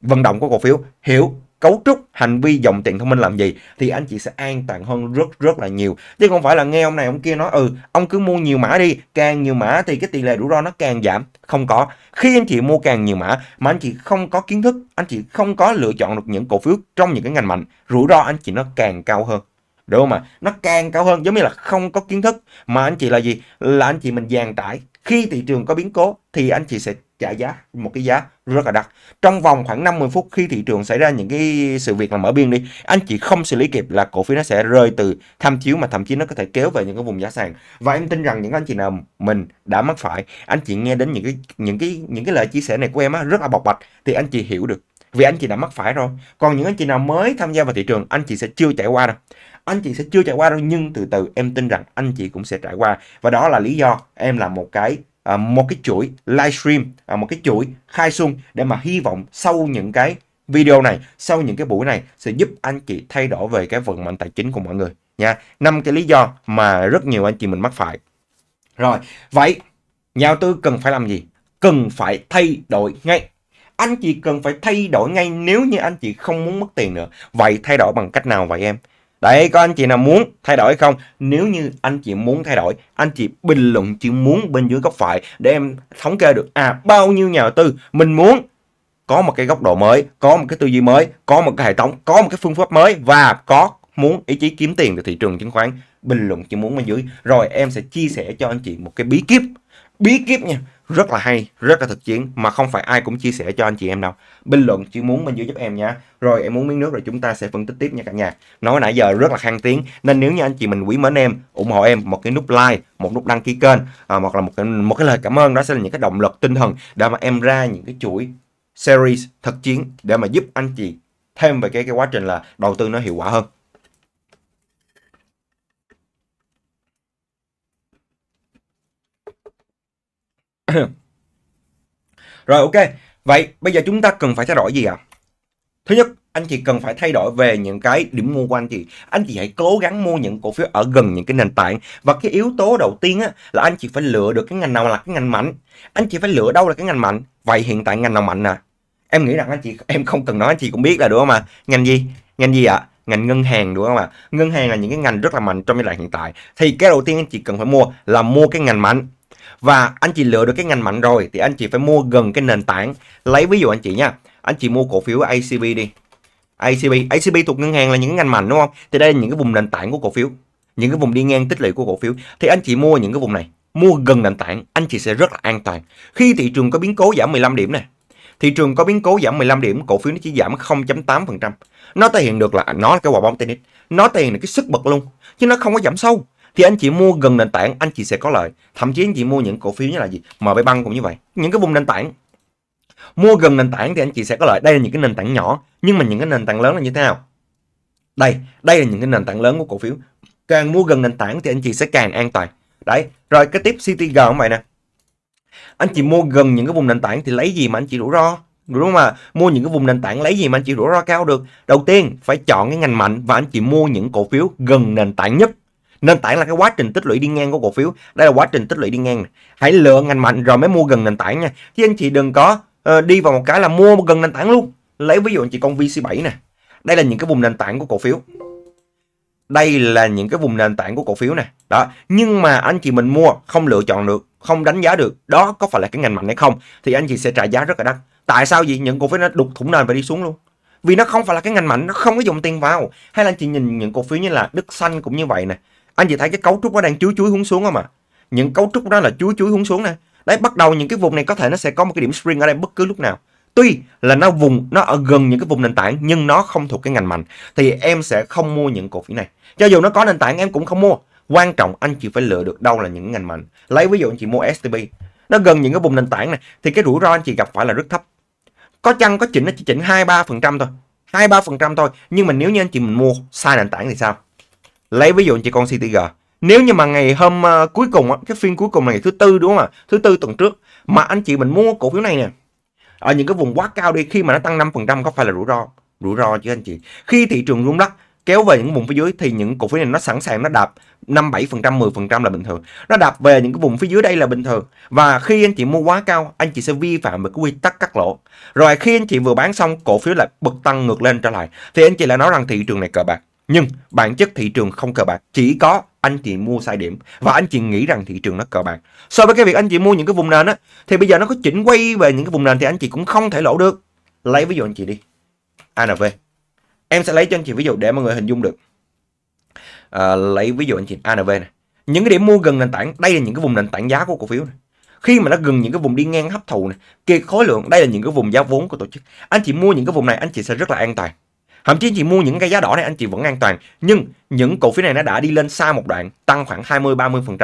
vận động của cổ phiếu hiểu cấu trúc hành vi dòng tiền thông minh làm gì thì anh chị sẽ an toàn hơn rất rất là nhiều chứ không phải là nghe ông này ông kia nói ừ ông cứ mua nhiều mã đi càng nhiều mã thì cái tỷ lệ rủi ro nó càng giảm không có khi anh chị mua càng nhiều mã mà anh chị không có kiến thức anh chị không có lựa chọn được những cổ phiếu trong những cái ngành mạnh rủi ro anh chị nó càng cao hơn đúng không ạ nó càng cao hơn giống như là không có kiến thức mà anh chị là gì là anh chị mình dàn trải khi thị trường có biến cố thì anh chị sẽ trả giá một cái giá rất là đắt. Trong vòng khoảng 50 phút khi thị trường xảy ra những cái sự việc là mở biên đi, anh chị không xử lý kịp là cổ phiếu nó sẽ rơi từ tham chiếu mà thậm chí nó có thể kéo về những cái vùng giá sàn. Và em tin rằng những anh chị nào mình đã mắc phải, anh chị nghe đến những cái những cái những cái lời chia sẻ này của em á rất là bộc bạch thì anh chị hiểu được vì anh chị đã mắc phải rồi còn những anh chị nào mới tham gia vào thị trường anh chị sẽ chưa trải qua đâu anh chị sẽ chưa trải qua đâu nhưng từ từ em tin rằng anh chị cũng sẽ trải qua và đó là lý do em làm một cái à, một cái chuỗi livestream à, một cái chuỗi khai xuân để mà hy vọng sau những cái video này sau những cái buổi này sẽ giúp anh chị thay đổi về cái vận mệnh tài chính của mọi người nha năm cái lý do mà rất nhiều anh chị mình mắc phải rồi vậy nhà đầu tư cần phải làm gì cần phải thay đổi ngay anh chị cần phải thay đổi ngay nếu như anh chị không muốn mất tiền nữa vậy thay đổi bằng cách nào vậy em Đấy có anh chị nào muốn thay đổi không? Nếu như anh chị muốn thay đổi, anh chị bình luận chữ muốn bên dưới góc phải để em thống kê được à bao nhiêu nhà đầu tư mình muốn có một cái góc độ mới, có một cái tư duy mới, có một cái hệ thống, có một cái phương pháp mới và có muốn ý chí kiếm tiền từ thị trường chứng khoán bình luận chữ muốn bên dưới rồi em sẽ chia sẻ cho anh chị một cái bí kíp bí kíp nha rất là hay, rất là thực chiến mà không phải ai cũng chia sẻ cho anh chị em đâu. Bình luận chỉ muốn mình dưới giúp em nha. Rồi em muốn miếng nước rồi chúng ta sẽ phân tích tiếp nha cả nhà. Nói nãy giờ rất là khang tiếng nên nếu như anh chị mình quý mến em, ủng hộ em một cái nút like, một nút đăng ký kênh à, hoặc là một cái, một cái lời cảm ơn đó sẽ là những cái động lực tinh thần để mà em ra những cái chuỗi series thực chiến để mà giúp anh chị thêm về cái cái quá trình là đầu tư nó hiệu quả hơn. *coughs* Rồi ok, vậy bây giờ chúng ta cần phải thay đổi gì ạ? À? Thứ nhất, anh chị cần phải thay đổi về những cái điểm mua của anh chị. Anh chị hãy cố gắng mua những cổ phiếu ở gần những cái nền tảng. Và cái yếu tố đầu tiên á, là anh chị phải lựa được cái ngành nào là cái ngành mạnh. Anh chị phải lựa đâu là cái ngành mạnh. Vậy hiện tại ngành nào mạnh nè? À? Em nghĩ rằng anh chị em không cần nói anh chị cũng biết là đúng không mà Ngành gì? Ngành gì ạ? À? ngành ngân hàng đúng không ạ? À? Ngân hàng là những cái ngành rất là mạnh trong giai đoạn hiện tại. Thì cái đầu tiên anh chị cần phải mua là mua cái ngành mạnh và anh chị lựa được cái ngành mạnh rồi thì anh chị phải mua gần cái nền tảng lấy ví dụ anh chị nha anh chị mua cổ phiếu ACB đi ACB ACB thuộc ngân hàng là những ngành mạnh đúng không thì đây là những cái vùng nền tảng của cổ phiếu những cái vùng đi ngang tích lũy của cổ phiếu thì anh chị mua những cái vùng này mua gần nền tảng anh chị sẽ rất là an toàn khi thị trường có biến cố giảm 15 điểm này thị trường có biến cố giảm 15 điểm cổ phiếu nó chỉ giảm 0.8% nó thể hiện được là nó là cái quả bóng tennis nó thể hiện được cái sức bật luôn chứ nó không có giảm sâu thì anh chị mua gần nền tảng anh chị sẽ có lợi thậm chí anh chị mua những cổ phiếu như là gì mb băng cũng như vậy những cái vùng nền tảng mua gần nền tảng thì anh chị sẽ có lợi đây là những cái nền tảng nhỏ nhưng mà những cái nền tảng lớn là như thế nào đây đây là những cái nền tảng lớn của cổ phiếu càng mua gần nền tảng thì anh chị sẽ càng an toàn đấy rồi cái tiếp ctg cũng vậy nè anh chị mua gần những cái vùng nền tảng thì lấy gì mà anh chị rủi ro đúng không mà Mua những cái vùng nền tảng lấy gì mà anh chị rủi ro cao được? Đầu tiên phải chọn cái ngành mạnh và anh chị mua những cổ phiếu gần nền tảng nhất nền tảng là cái quá trình tích lũy đi ngang của cổ phiếu đây là quá trình tích lũy đi ngang hãy lựa ngành mạnh rồi mới mua gần nền tảng nha chứ anh chị đừng có uh, đi vào một cái là mua gần nền tảng luôn lấy ví dụ anh chị con VC7 nè đây là những cái vùng nền tảng của cổ phiếu đây là những cái vùng nền tảng của cổ phiếu nè đó nhưng mà anh chị mình mua không lựa chọn được không đánh giá được đó có phải là cái ngành mạnh hay không thì anh chị sẽ trả giá rất là đắt tại sao vậy những cổ phiếu nó đục thủng nền và đi xuống luôn vì nó không phải là cái ngành mạnh nó không có dùng tiền vào hay là anh chị nhìn những cổ phiếu như là đức xanh cũng như vậy nè anh chị thấy cái cấu trúc nó đang chuối chuối hướng xuống không à những cấu trúc đó là chuối chuối hướng xuống này đấy bắt đầu những cái vùng này có thể nó sẽ có một cái điểm spring ở đây bất cứ lúc nào tuy là nó vùng nó ở gần những cái vùng nền tảng nhưng nó không thuộc cái ngành mạnh thì em sẽ không mua những cổ phiếu này cho dù nó có nền tảng em cũng không mua quan trọng anh chị phải lựa được đâu là những ngành mạnh lấy ví dụ anh chị mua STB nó gần những cái vùng nền tảng này thì cái rủi ro anh chị gặp phải là rất thấp có chăng có chỉnh nó chỉ chỉnh hai ba phần trăm thôi hai ba phần trăm thôi nhưng mà nếu như anh chị mình mua sai nền tảng thì sao lấy ví dụ anh chị con CTG nếu như mà ngày hôm uh, cuối cùng á, cái phiên cuối cùng là ngày thứ tư đúng không ạ thứ tư tuần trước mà anh chị mình mua cổ phiếu này nè ở những cái vùng quá cao đi khi mà nó tăng 5% có phải là rủi ro rủi ro chứ anh chị khi thị trường rung lắc kéo về những vùng phía dưới thì những cổ phiếu này nó sẵn sàng nó đạp 5 7 phần trăm 10 phần trăm là bình thường nó đạp về những cái vùng phía dưới đây là bình thường và khi anh chị mua quá cao anh chị sẽ vi phạm về quy tắc cắt lỗ rồi khi anh chị vừa bán xong cổ phiếu lại bật tăng ngược lên trở lại thì anh chị lại nói rằng thị trường này cờ bạc nhưng bản chất thị trường không cờ bạc, chỉ có anh chị mua sai điểm và anh chị nghĩ rằng thị trường nó cờ bạc. So với cái việc anh chị mua những cái vùng nền á thì bây giờ nó có chỉnh quay về những cái vùng nền thì anh chị cũng không thể lỗ được. Lấy ví dụ anh chị đi. ANV. Em sẽ lấy cho anh chị ví dụ để mọi người hình dung được. À, lấy ví dụ anh chị ANV này. Những cái điểm mua gần nền tảng, đây là những cái vùng nền tảng giá của cổ phiếu này khi mà nó gần những cái vùng đi ngang hấp thụ này kiệt khối lượng đây là những cái vùng giá vốn của tổ chức anh chị mua những cái vùng này anh chị sẽ rất là an toàn Thậm chí anh chị mua những cái giá đỏ này anh chị vẫn an toàn. Nhưng những cổ phiếu này nó đã đi lên xa một đoạn, tăng khoảng 20-30%.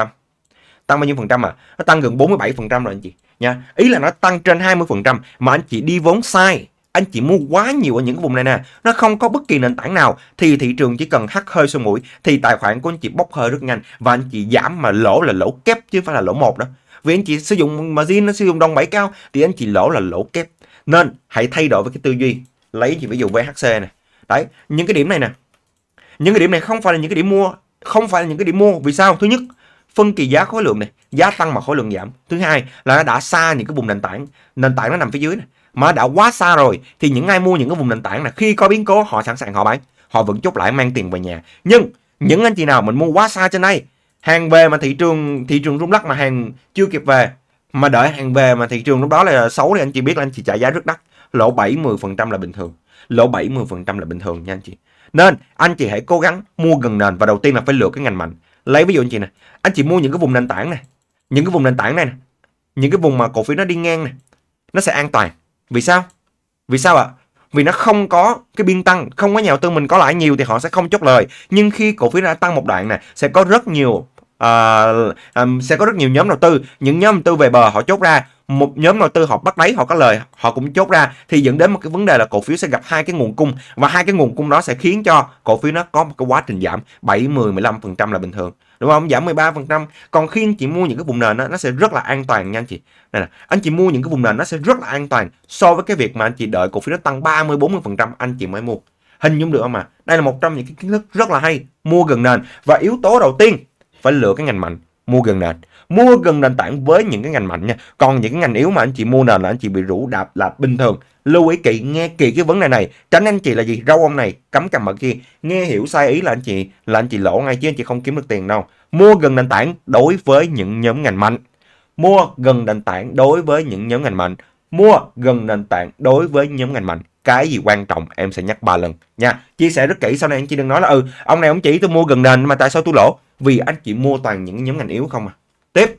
Tăng bao nhiêu phần trăm à? Nó tăng gần 47% rồi anh chị. Nha. Ý là nó tăng trên 20% mà anh chị đi vốn sai. Anh chị mua quá nhiều ở những vùng này nè, nó không có bất kỳ nền tảng nào thì thị trường chỉ cần hắt hơi sôi mũi thì tài khoản của anh chị bốc hơi rất nhanh và anh chị giảm mà lỗ là lỗ kép chứ không phải là lỗ một đó. Vì anh chị sử dụng margin nó sử dụng đồng bảy cao thì anh chị lỗ là lỗ kép. Nên hãy thay đổi với cái tư duy. Lấy chị ví dụ VHC này đấy những cái điểm này nè những cái điểm này không phải là những cái điểm mua không phải là những cái điểm mua vì sao thứ nhất phân kỳ giá khối lượng này giá tăng mà khối lượng giảm thứ hai là nó đã xa những cái vùng nền tảng nền tảng nó nằm phía dưới này mà đã quá xa rồi thì những ai mua những cái vùng nền tảng là khi có biến cố họ sẵn sàng họ bán họ vẫn chốt lại mang tiền về nhà nhưng những anh chị nào mình mua quá xa trên đây hàng về mà thị trường thị trường rung lắc mà hàng chưa kịp về mà đợi hàng về mà thị trường lúc đó là xấu thì anh chị biết là anh chị trả giá rất đắt lỗ 70 phần trăm là bình thường lỗ 70% là bình thường nha anh chị. Nên anh chị hãy cố gắng mua gần nền và đầu tiên là phải lựa cái ngành mạnh. Lấy ví dụ anh chị nè, anh chị mua những cái vùng nền tảng này, những cái vùng nền tảng này nè, những cái vùng mà cổ phiếu nó đi ngang này, nó sẽ an toàn. Vì sao? Vì sao ạ? À? Vì nó không có cái biên tăng, không có nhà đầu tư mình có lãi nhiều thì họ sẽ không chốt lời. Nhưng khi cổ phiếu đã tăng một đoạn này, sẽ có rất nhiều uh, um, sẽ có rất nhiều nhóm đầu tư, những nhóm đầu tư về bờ họ chốt ra một nhóm đầu tư họ bắt đáy họ có lời họ cũng chốt ra thì dẫn đến một cái vấn đề là cổ phiếu sẽ gặp hai cái nguồn cung và hai cái nguồn cung đó sẽ khiến cho cổ phiếu nó có một cái quá trình giảm 7 10 15% là bình thường đúng không giảm 13% còn khi anh chị mua những cái vùng nền đó, nó sẽ rất là an toàn nha anh chị này nè, anh chị mua những cái vùng nền nó sẽ rất là an toàn so với cái việc mà anh chị đợi cổ phiếu nó tăng 30 40% anh chị mới mua hình dung được không mà đây là một trong những cái kiến thức rất là hay mua gần nền và yếu tố đầu tiên phải lựa cái ngành mạnh mua gần nền mua gần nền tảng với những cái ngành mạnh nha còn những cái ngành yếu mà anh chị mua nền là anh chị bị rủ đạp là bình thường lưu ý kỹ nghe kỹ cái vấn đề này tránh anh chị là gì râu ông này cắm cằm ở kia nghe hiểu sai ý là anh chị là anh chị lỗ ngay chứ anh chị không kiếm được tiền đâu mua gần nền tảng đối với những nhóm ngành mạnh mua gần nền tảng đối với những nhóm ngành mạnh mua gần nền tảng đối với nhóm ngành mạnh cái gì quan trọng em sẽ nhắc ba lần nha chia sẻ rất kỹ sau này anh chị đừng nói là ừ ông này ông chỉ tôi mua gần nền mà tại sao tôi lỗ vì anh chị mua toàn những nhóm ngành yếu không à tiếp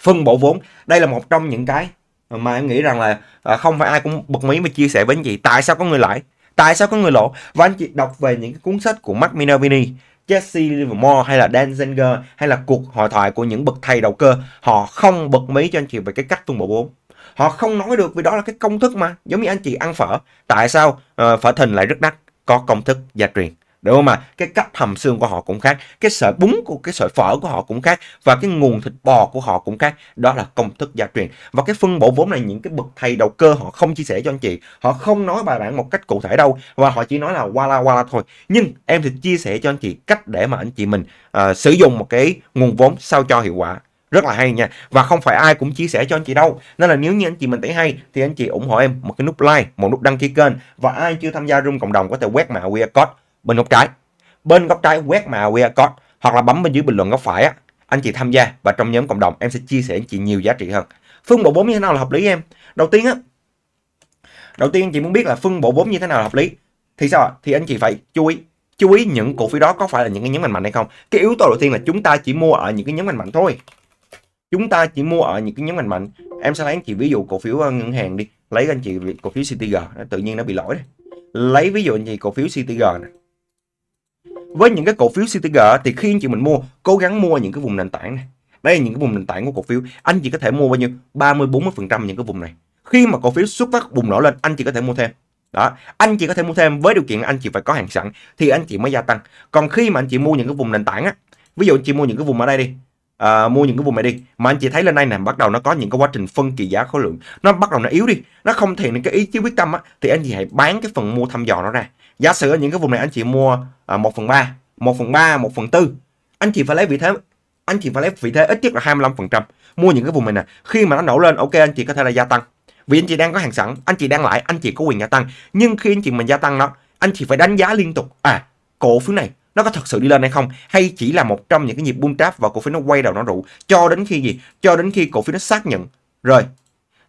phân bổ vốn đây là một trong những cái mà em nghĩ rằng là à, không phải ai cũng bật mí mà chia sẻ với anh chị tại sao có người lãi tại sao có người lỗ và anh chị đọc về những cuốn sách của Mark Minervini Jesse Livermore hay là Dan Zenger hay là cuộc hội thoại của những bậc thầy đầu cơ họ không bật mí cho anh chị về cái cách phân bổ vốn họ không nói được vì đó là cái công thức mà giống như anh chị ăn phở tại sao ờ, phở thìn lại rất đắt có công thức gia truyền đúng không ạ cái cách hầm xương của họ cũng khác cái sợi bún của cái sợi phở của họ cũng khác và cái nguồn thịt bò của họ cũng khác đó là công thức gia truyền và cái phân bổ vốn này những cái bậc thầy đầu cơ họ không chia sẻ cho anh chị họ không nói bài bản một cách cụ thể đâu và họ chỉ nói là la wala la thôi nhưng em thì chia sẻ cho anh chị cách để mà anh chị mình uh, sử dụng một cái nguồn vốn sao cho hiệu quả rất là hay nha và không phải ai cũng chia sẻ cho anh chị đâu nên là nếu như anh chị mình thấy hay thì anh chị ủng hộ em một cái nút like một nút đăng ký kênh và ai chưa tham gia room cộng đồng có thể quét mã QR code bên góc trái. Bên góc trái quét mà QR code hoặc là bấm bên dưới bình luận góc phải á, anh chị tham gia và trong nhóm cộng đồng em sẽ chia sẻ anh chị nhiều giá trị hơn. Phân bổ vốn như thế nào là hợp lý em? Đầu tiên á, đầu tiên anh chị muốn biết là phân bổ vốn như thế nào là hợp lý thì sao Thì anh chị phải chú ý chú ý những cổ phiếu đó có phải là những cái nhóm ngành mạnh hay không. Cái yếu tố đầu tiên là chúng ta chỉ mua ở những cái nhóm ngành mạnh thôi. Chúng ta chỉ mua ở những cái nhóm ngành mạnh. Em sẽ lấy anh chị ví dụ cổ phiếu ờ, ngân hàng đi. Lấy anh chị cổ phiếu CTG, tự nhiên nó bị lỗi này. Lấy ví dụ anh chị cổ phiếu CTG này với những cái cổ phiếu CTG thì khi anh chị mình mua cố gắng mua những cái vùng nền tảng này đây là những cái vùng nền tảng của cổ phiếu anh chị có thể mua bao nhiêu 30 40 phần trăm những cái vùng này khi mà cổ phiếu xuất phát bùng nổ lên anh chị có thể mua thêm đó anh chị có thể mua thêm với điều kiện anh chị phải có hàng sẵn thì anh chị mới gia tăng còn khi mà anh chị mua những cái vùng nền tảng á ví dụ anh chị mua những cái vùng ở đây đi à, mua những cái vùng này đi mà anh chị thấy lên đây nè bắt đầu nó có những cái quá trình phân kỳ giá khối lượng nó bắt đầu nó yếu đi nó không thể những cái ý chí quyết tâm á thì anh chị hãy bán cái phần mua thăm dò nó ra giả sử ở những cái vùng này anh chị mua à, 1 phần 3 1 phần 3 1 phần 4 anh chị phải lấy vị thế anh chị phải lấy vị thế ít nhất là 25% mua những cái vùng này nè khi mà nó nổ lên ok anh chị có thể là gia tăng vì anh chị đang có hàng sẵn anh chị đang lại anh chị có quyền gia tăng nhưng khi anh chị mình gia tăng nó anh chị phải đánh giá liên tục à cổ phiếu này nó có thật sự đi lên hay không hay chỉ là một trong những cái nhịp bull trap và cổ phiếu nó quay đầu nó rụ cho đến khi gì cho đến khi cổ phiếu nó xác nhận rồi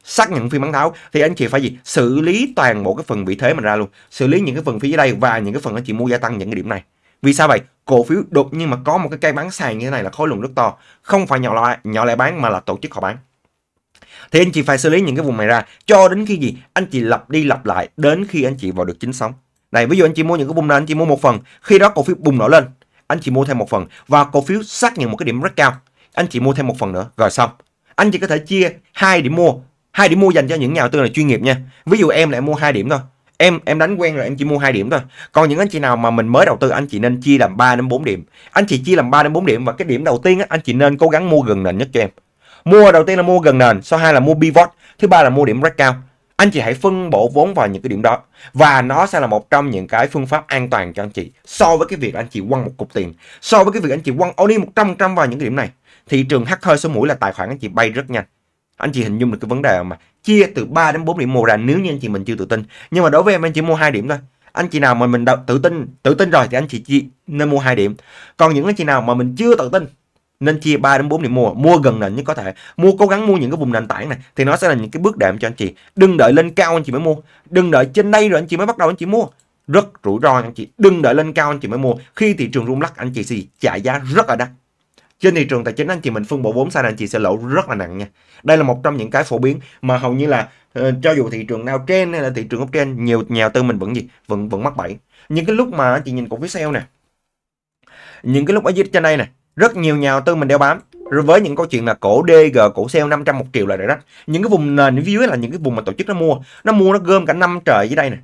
xác nhận phiên bán tháo thì anh chị phải gì xử lý toàn bộ cái phần vị thế mình ra luôn xử lý những cái phần phía dưới đây và những cái phần anh chị mua gia tăng những cái điểm này vì sao vậy cổ phiếu đột nhiên mà có một cái cây bán sàn như thế này là khối lượng rất to không phải nhỏ lại nhỏ lại bán mà là tổ chức họ bán thì anh chị phải xử lý những cái vùng này ra cho đến khi gì anh chị lặp đi lặp lại đến khi anh chị vào được chính sóng này ví dụ anh chị mua những cái vùng này anh chị mua một phần khi đó cổ phiếu bùng nổ lên anh chị mua thêm một phần và cổ phiếu xác nhận một cái điểm rất cao anh chị mua thêm một phần nữa rồi xong anh chị có thể chia hai điểm mua hai điểm mua dành cho những nhà đầu tư là chuyên nghiệp nha ví dụ em lại mua hai điểm thôi em em đánh quen rồi em chỉ mua hai điểm thôi còn những anh chị nào mà mình mới đầu tư anh chị nên chia làm 3 đến 4 điểm anh chị chia làm 3 đến 4 điểm và cái điểm đầu tiên á, anh chị nên cố gắng mua gần nền nhất cho em mua đầu tiên là mua gần nền sau hai là mua pivot thứ ba là mua điểm rất cao anh chị hãy phân bổ vốn vào những cái điểm đó và nó sẽ là một trong những cái phương pháp an toàn cho anh chị so với cái việc anh chị quăng một cục tiền so với cái việc anh chị quăng only 100 trăm vào những cái điểm này thị trường hắt hơi số mũi là tài khoản anh chị bay rất nhanh anh chị hình dung được cái vấn đề mà chia từ 3 đến 4 điểm mua ra nếu như anh chị mình chưa tự tin nhưng mà đối với em anh chỉ mua hai điểm thôi anh chị nào mà mình đã tự tin tự tin rồi thì anh chị chỉ nên mua hai điểm còn những anh chị nào mà mình chưa tự tin nên chia 3 đến 4 điểm mua mua gần nền nhất có thể mua cố gắng mua những cái vùng nền tảng này thì nó sẽ là những cái bước đệm cho anh chị đừng đợi lên cao anh chị mới mua đừng đợi trên đây rồi anh chị mới bắt đầu anh chị mua rất rủi ro anh chị đừng đợi lên cao anh chị mới mua khi thị trường rung lắc anh chị sẽ trả giá rất là đắt trên thị trường tài chính anh chị mình phân bổ vốn sai là anh chị sẽ lỗ rất là nặng nha. Đây là một trong những cái phổ biến mà hầu như là uh, cho dù thị trường nào trên hay là thị trường up trên nhiều nhà tư mình vẫn gì vẫn vẫn mắc bẫy. Những cái lúc mà anh chị nhìn cổ phiếu sale nè. Những cái lúc ở dưới trên đây nè, rất nhiều nhà tư mình đeo bám rồi với những câu chuyện là cổ DG, cổ sale 500 một triệu là rẻ đó Những cái vùng nền dưới là những cái vùng mà tổ chức nó mua, nó mua nó gom cả năm trời dưới đây nè.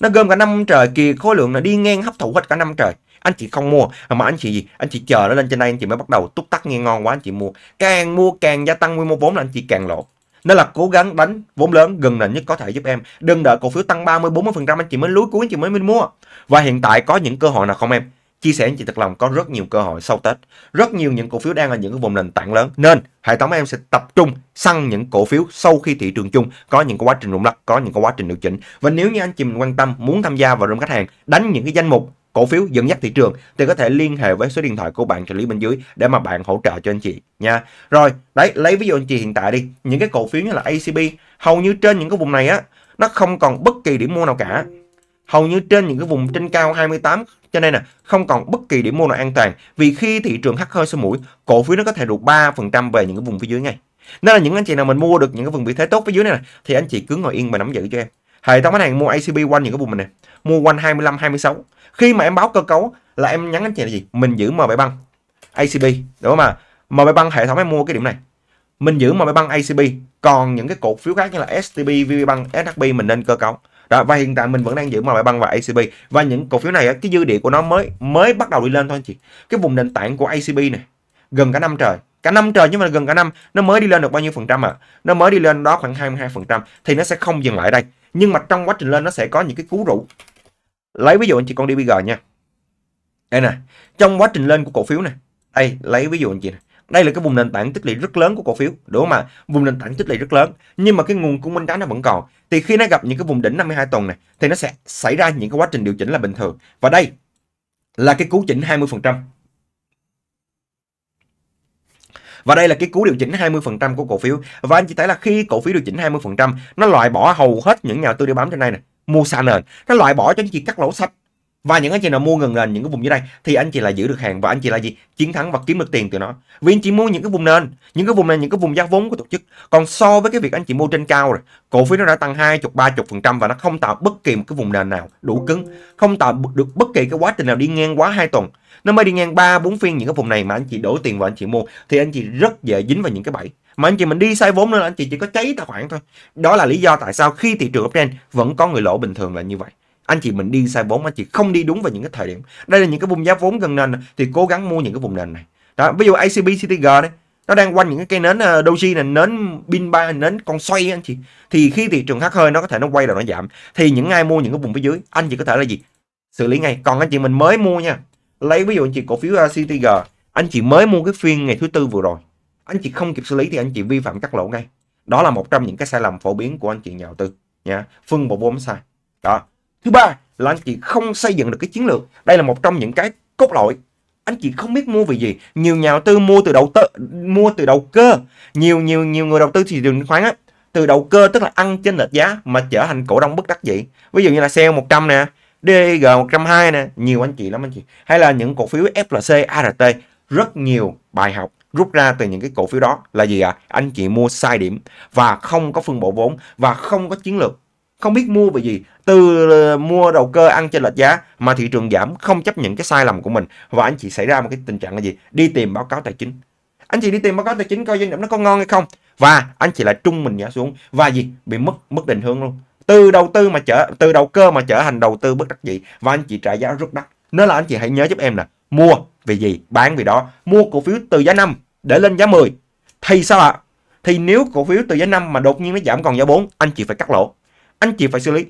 Nó gom cả năm trời kìa khối lượng là đi ngang hấp thụ hết cả năm trời anh chị không mua à, mà anh chị gì anh chị chờ nó lên trên đây anh chị mới bắt đầu túc tắc nghe ngon quá anh chị mua càng mua càng gia tăng quy mô vốn là anh chị càng lỗ nên là cố gắng đánh vốn lớn gần nền nhất có thể giúp em đừng đợi cổ phiếu tăng 30 40% anh chị mới lúi cuối anh chị mới mới mua và hiện tại có những cơ hội nào không em chia sẻ anh chị thật lòng có rất nhiều cơ hội sau Tết. Rất nhiều những cổ phiếu đang ở những cái vùng nền tảng lớn nên hệ thống em sẽ tập trung săn những cổ phiếu sau khi thị trường chung có những cái quá trình rung lắc, có những cái quá trình điều chỉnh. Và nếu như anh chị mình quan tâm muốn tham gia vào room khách hàng, đánh những cái danh mục cổ phiếu dẫn dắt thị trường thì có thể liên hệ với số điện thoại của bạn trợ lý bên dưới để mà bạn hỗ trợ cho anh chị nha. Rồi, đấy, lấy ví dụ anh chị hiện tại đi, những cái cổ phiếu như là ACB, hầu như trên những cái vùng này á, nó không còn bất kỳ điểm mua nào cả. Hầu như trên những cái vùng trên cao 28 cho nên là không còn bất kỳ điểm mua nào an toàn vì khi thị trường hắt hơi sôi mũi, cổ phiếu nó có thể rụt 3% về những cái vùng phía dưới ngay. Nên là những anh chị nào mình mua được những cái vùng vị thế tốt phía dưới này, này thì anh chị cứ ngồi yên và nắm giữ cho em. Hệ thống khách hàng mua ACB quanh những cái vùng này, mua quanh 25 26 khi mà em báo cơ cấu là em nhắn anh chị là gì mình giữ MB băng ACB đúng không ạ à? MB băng hệ thống em mua cái điểm này mình giữ MB băng ACB còn những cái cổ phiếu khác như là STB, VB băng, SHB mình nên cơ cấu đó và hiện tại mình vẫn đang giữ MB băng và ACB và những cổ phiếu này cái dư địa của nó mới mới bắt đầu đi lên thôi anh chị cái vùng nền tảng của ACB này gần cả năm trời cả năm trời nhưng mà gần cả năm nó mới đi lên được bao nhiêu phần trăm ạ à? nó mới đi lên đó khoảng 22 phần trăm thì nó sẽ không dừng lại đây nhưng mà trong quá trình lên nó sẽ có những cái cú rũ lấy ví dụ anh chị con đi bây nha đây nè trong quá trình lên của cổ phiếu này đây lấy ví dụ anh chị này đây là cái vùng nền tảng tích lũy rất lớn của cổ phiếu đúng không ạ vùng nền tảng tích lũy rất lớn nhưng mà cái nguồn cung minh đá nó vẫn còn thì khi nó gặp những cái vùng đỉnh 52 tuần này thì nó sẽ xảy ra những cái quá trình điều chỉnh là bình thường và đây là cái cứu chỉnh 20% và đây là cái cú điều chỉnh 20% của cổ phiếu và anh chị thấy là khi cổ phiếu điều chỉnh 20% nó loại bỏ hầu hết những nhà tư đeo bám trên đây này mua xa nền nó loại bỏ cho những chị cắt lỗ sạch và những anh chị nào mua gần nền những cái vùng dưới đây thì anh chị là giữ được hàng và anh chị là gì chiến thắng và kiếm được tiền từ nó vì anh chị mua những cái vùng nền những cái vùng nền những cái vùng giá vốn của tổ chức còn so với cái việc anh chị mua trên cao rồi cổ phiếu nó đã tăng hai chục ba chục phần trăm và nó không tạo bất kỳ một cái vùng nền nào đủ cứng không tạo được bất kỳ cái quá trình nào đi ngang quá hai tuần nó mới đi ngang ba bốn phiên những cái vùng này mà anh chị đổ tiền vào anh chị mua thì anh chị rất dễ dính vào những cái bẫy mà anh chị mình đi sai vốn nữa là anh chị chỉ có cháy tài khoản thôi đó là lý do tại sao khi thị trường uptrend vẫn có người lỗ bình thường là như vậy anh chị mình đi sai vốn anh chị không đi đúng vào những cái thời điểm đây là những cái vùng giá vốn gần nền thì cố gắng mua những cái vùng nền này đó ví dụ ACB CTG đấy nó đang quanh những cái cây nến ờ, doji này nến pin ba nến con xoay anh chị thì khi thị trường hắt hơi nó có thể nó quay đầu nó giảm thì những ai mua những cái vùng phía dưới anh chị có thể là gì xử lý ngay còn anh chị mình mới mua nha lấy ví dụ anh chị cổ phiếu ờ, CTG anh chị mới mua cái phiên ngày thứ tư vừa rồi anh chị không kịp xử lý thì anh chị vi phạm cắt lỗ ngay đó là một trong những cái sai lầm phổ biến của anh chị nhà đầu tư nha phân bổ vốn sai đó thứ ba là anh chị không xây dựng được cái chiến lược đây là một trong những cái cốt lõi anh chị không biết mua vì gì nhiều nhà đầu tư mua từ đầu tư mua từ đầu cơ nhiều nhiều nhiều người đầu tư thì trường khoán á từ đầu cơ tức là ăn trên lệch giá mà trở thành cổ đông bất đắc dĩ ví dụ như là sale 100 nè DG e 120 nè nhiều anh chị lắm anh chị hay là những cổ phiếu FLC ART rất nhiều bài học rút ra từ những cái cổ phiếu đó là gì ạ? À? Anh chị mua sai điểm và không có phân bổ vốn và không có chiến lược. Không biết mua vì gì, từ ờ, mua đầu cơ ăn trên lệch giá mà thị trường giảm không chấp nhận cái sai lầm của mình và anh chị xảy ra một cái tình trạng là gì? Đi tìm báo cáo tài chính. Anh chị đi tìm báo cáo tài chính coi doanh nghiệp nó có ngon hay không và anh chị lại trung mình ngã xuống và gì? Bị mất mất định hướng luôn. Từ đầu tư mà trở từ đầu cơ mà trở thành đầu tư bất đắc dĩ và anh chị trả giá rất đắt. Nên là anh chị hãy nhớ giúp em là mua vì gì? Bán vì đó. Mua cổ phiếu từ giá 5 để lên giá 10. Thì sao ạ? À? Thì nếu cổ phiếu từ giá 5 mà đột nhiên nó giảm còn giá 4, anh chị phải cắt lỗ. Anh chị phải xử lý.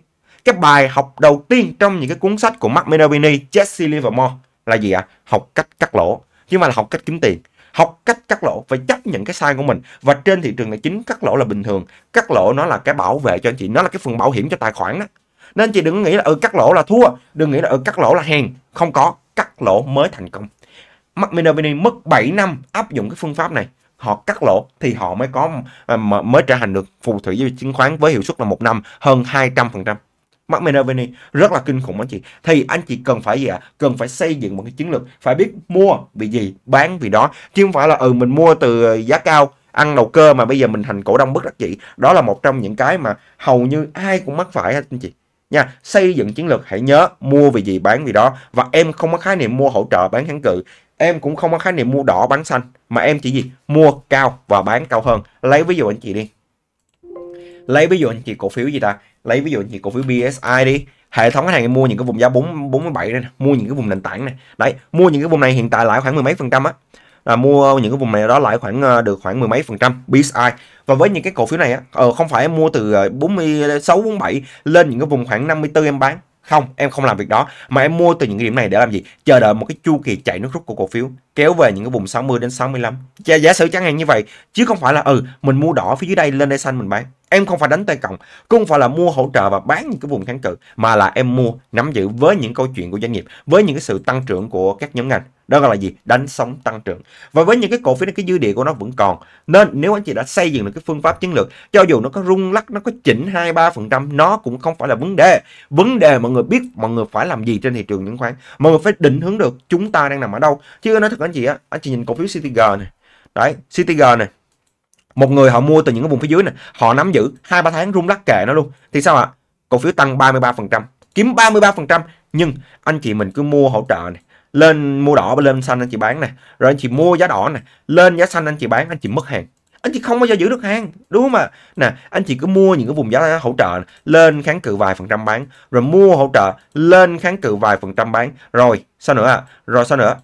Cái bài học đầu tiên trong những cái cuốn sách của Mark Minervini, Jesse Livermore là gì ạ? À? Học cách cắt lỗ. Chứ mà là học cách kiếm tiền học cách cắt lỗ phải chấp nhận cái sai của mình và trên thị trường tài chính cắt lỗ là bình thường cắt lỗ nó là cái bảo vệ cho anh chị nó là cái phần bảo hiểm cho tài khoản đó nên chị đừng nghĩ là ừ cắt lỗ là thua đừng nghĩ là ừ cắt lỗ là hèn không có cắt lỗ mới thành công McMinervini mất 7 năm áp dụng cái phương pháp này họ cắt lỗ thì họ mới có ờ, mới trở thành được phù thủy với chứng khoán với hiệu suất là một năm hơn 200%. Mark Minervini rất là kinh khủng anh chị. Thì anh chị cần phải gì ạ? Cần phải xây dựng một cái chiến lược, phải biết mua vì gì, bán vì đó. Chứ không phải là ừ mình mua từ giá cao, ăn đầu cơ mà bây giờ mình thành cổ đông bất đắc dĩ. Đó là một trong những cái mà hầu như ai cũng mắc phải anh chị nha xây dựng chiến lược hãy nhớ mua vì gì bán vì đó và em không có khái niệm mua hỗ trợ bán kháng cự em cũng không có khái niệm mua đỏ bán xanh mà em chỉ gì mua cao và bán cao hơn lấy ví dụ anh chị đi lấy ví dụ anh chị cổ phiếu gì ta lấy ví dụ anh chị cổ phiếu BSI đi hệ thống khách hàng mua những cái vùng giá 4 47 này, mua những cái vùng nền tảng này đấy mua những cái vùng này hiện tại lãi khoảng mười mấy phần trăm á là mua những cái vùng này đó lại khoảng ờ, được khoảng mười mấy phần trăm BSI và với những cái cổ phiếu này á ờ, không phải em mua từ 46 ờ, 47 lên những cái vùng khoảng 54 em bán không, em không làm việc đó mà em mua từ những cái điểm này để làm gì? Chờ đợi một cái chu kỳ chạy nước rút của cổ phiếu kéo về những cái vùng 60 đến 65. Giả, giả sử chẳng hạn như vậy, chứ không phải là ừ mình mua đỏ phía dưới đây lên đây xanh mình bán. Em không phải đánh tay cộng, cũng không phải là mua hỗ trợ và bán những cái vùng kháng cự mà là em mua nắm giữ với những câu chuyện của doanh nghiệp, với những cái sự tăng trưởng của các nhóm ngành. Đó gọi là gì? Đánh sóng tăng trưởng. Và với những cái cổ phiếu này cái dư địa của nó vẫn còn. Nên nếu anh chị đã xây dựng được cái phương pháp chiến lược, cho dù nó có rung lắc, nó có chỉnh 2 3% nó cũng không phải là vấn đề. Vấn đề mọi người biết mọi người phải làm gì trên thị trường chứng khoán. Mọi người phải định hướng được chúng ta đang nằm ở đâu. Chứ nó các anh chị á anh chị nhìn cổ phiếu CTG này đấy CTG này một người họ mua từ những cái vùng phía dưới này họ nắm giữ hai ba tháng rung lắc kệ nó luôn thì sao ạ cổ phiếu tăng 33% kiếm 33% nhưng anh chị mình cứ mua hỗ trợ này lên mua đỏ và lên xanh anh chị bán này rồi anh chị mua giá đỏ này lên giá xanh anh chị bán anh chị mất hàng anh chị không bao giờ giữ được hàng đúng không ạ nè anh chị cứ mua những cái vùng giá hỗ trợ này. lên kháng cự vài phần trăm bán rồi mua hỗ trợ lên kháng cự vài phần trăm bán rồi sao nữa à? rồi sao nữa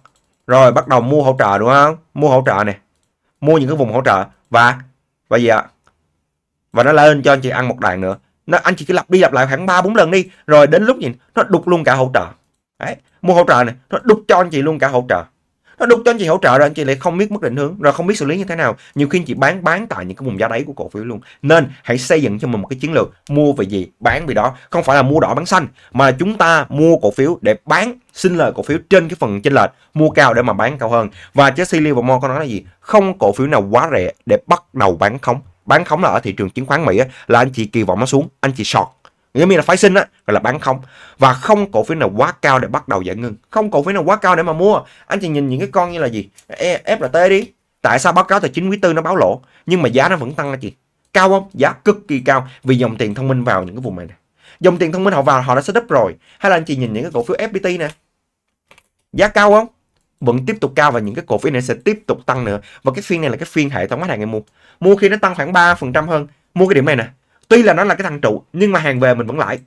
rồi bắt đầu mua hỗ trợ đúng không mua hỗ trợ nè mua những cái vùng hỗ trợ và và gì ạ và nó lên cho anh chị ăn một đàn nữa nó anh chị cứ lặp đi lặp lại khoảng ba bốn lần đi rồi đến lúc nhìn nó đục luôn cả hỗ trợ đấy mua hỗ trợ này nó đục cho anh chị luôn cả hỗ trợ nó đúc cho anh chị hỗ trợ rồi anh chị lại không biết mức định hướng rồi không biết xử lý như thế nào nhiều khi anh chị bán bán tại những cái vùng giá đáy của cổ phiếu luôn nên hãy xây dựng cho mình một cái chiến lược mua về gì bán về đó không phải là mua đỏ bán xanh mà chúng ta mua cổ phiếu để bán xin lời cổ phiếu trên cái phần chênh lệch mua cao để mà bán cao hơn và Jesse Livermore có nói là gì không cổ phiếu nào quá rẻ để bắt đầu bán khống bán khống là ở thị trường chứng khoán Mỹ là anh chị kỳ vọng nó xuống anh chị short nghĩa là phái sinh á gọi là bán không và không cổ phiếu nào quá cao để bắt đầu giải ngân không cổ phiếu nào quá cao để mà mua anh chị nhìn những cái con như là gì e, FLT đi tại sao báo cáo tài chính quý tư nó báo lỗ nhưng mà giá nó vẫn tăng là chị? cao không giá cực kỳ cao vì dòng tiền thông minh vào những cái vùng này nè dòng tiền thông minh họ vào họ đã setup rồi hay là anh chị nhìn những cái cổ phiếu FPT nè giá cao không vẫn tiếp tục cao và những cái cổ phiếu này sẽ tiếp tục tăng nữa và cái phiên này là cái phiên hệ thống khách hàng em mua mua khi nó tăng khoảng 3% hơn mua cái điểm này nè Tuy là nó là cái thằng trụ nhưng mà hàng về mình vẫn lãi.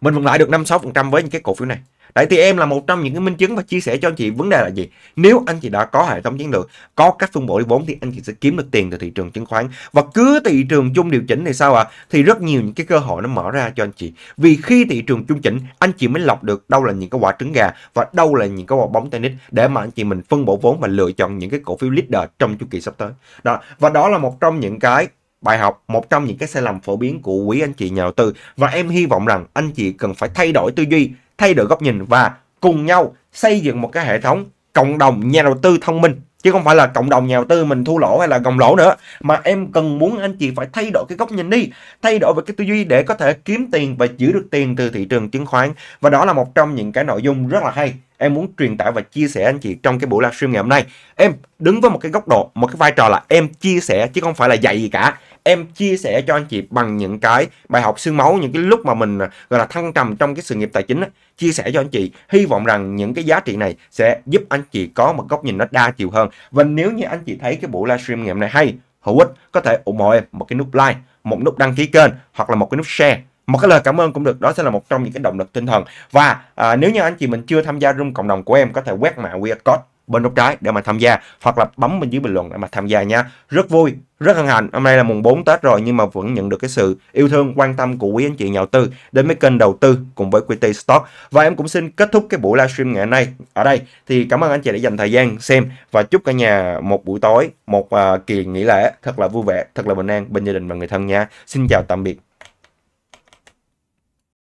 Mình vẫn lãi được 5-6% với những cái cổ phiếu này. Đấy thì em là một trong những cái minh chứng và chia sẻ cho anh chị vấn đề là gì. Nếu anh chị đã có hệ thống chiến lược, có cách phân bổ vốn thì anh chị sẽ kiếm được tiền từ thị trường chứng khoán. Và cứ thị trường chung điều chỉnh thì sao ạ? À? Thì rất nhiều những cái cơ hội nó mở ra cho anh chị. Vì khi thị trường chung chỉnh, anh chị mới lọc được đâu là những cái quả trứng gà và đâu là những cái quả bóng tennis để mà anh chị mình phân bổ vốn và lựa chọn những cái cổ phiếu leader trong chu kỳ sắp tới. Đó. Và đó là một trong những cái bài học, một trong những cái sai lầm phổ biến của quý anh chị nhà đầu tư. Và em hy vọng rằng anh chị cần phải thay đổi tư duy, thay đổi góc nhìn và cùng nhau xây dựng một cái hệ thống cộng đồng nhà đầu tư thông minh chứ không phải là cộng đồng nhà đầu tư mình thu lỗ hay là gồng lỗ nữa mà em cần muốn anh chị phải thay đổi cái góc nhìn đi thay đổi về cái tư duy để có thể kiếm tiền và giữ được tiền từ thị trường chứng khoán và đó là một trong những cái nội dung rất là hay em muốn truyền tải và chia sẻ anh chị trong cái buổi livestream ngày hôm nay em đứng với một cái góc độ một cái vai trò là em chia sẻ chứ không phải là dạy gì cả em chia sẻ cho anh chị bằng những cái bài học xương máu những cái lúc mà mình à, gọi là thăng trầm trong cái sự nghiệp tài chính á, chia sẻ cho anh chị hy vọng rằng những cái giá trị này sẽ giúp anh chị có một góc nhìn nó đa chiều hơn và nếu như anh chị thấy cái buổi livestream ngày hôm nay hay hữu ích có thể ủng hộ em một cái nút like một nút đăng ký kênh hoặc là một cái nút share một cái lời cảm ơn cũng được đó sẽ là một trong những cái động lực tinh thần và à, nếu như anh chị mình chưa tham gia room cộng đồng của em có thể quét mã QR code bên góc trái để mà tham gia hoặc là bấm bên dưới bình luận để mà tham gia nha. Rất vui, rất hân hạnh. Hôm nay là mùng 4 Tết rồi nhưng mà vẫn nhận được cái sự yêu thương, quan tâm của quý anh chị nhà đầu tư đến với kênh đầu tư cùng với QT Stock. Và em cũng xin kết thúc cái buổi livestream ngày hôm nay ở đây. Thì cảm ơn anh chị đã dành thời gian xem và chúc cả nhà một buổi tối, một uh, kỳ nghỉ lễ thật là vui vẻ, thật là bình an bên gia đình và người thân nha. Xin chào tạm biệt.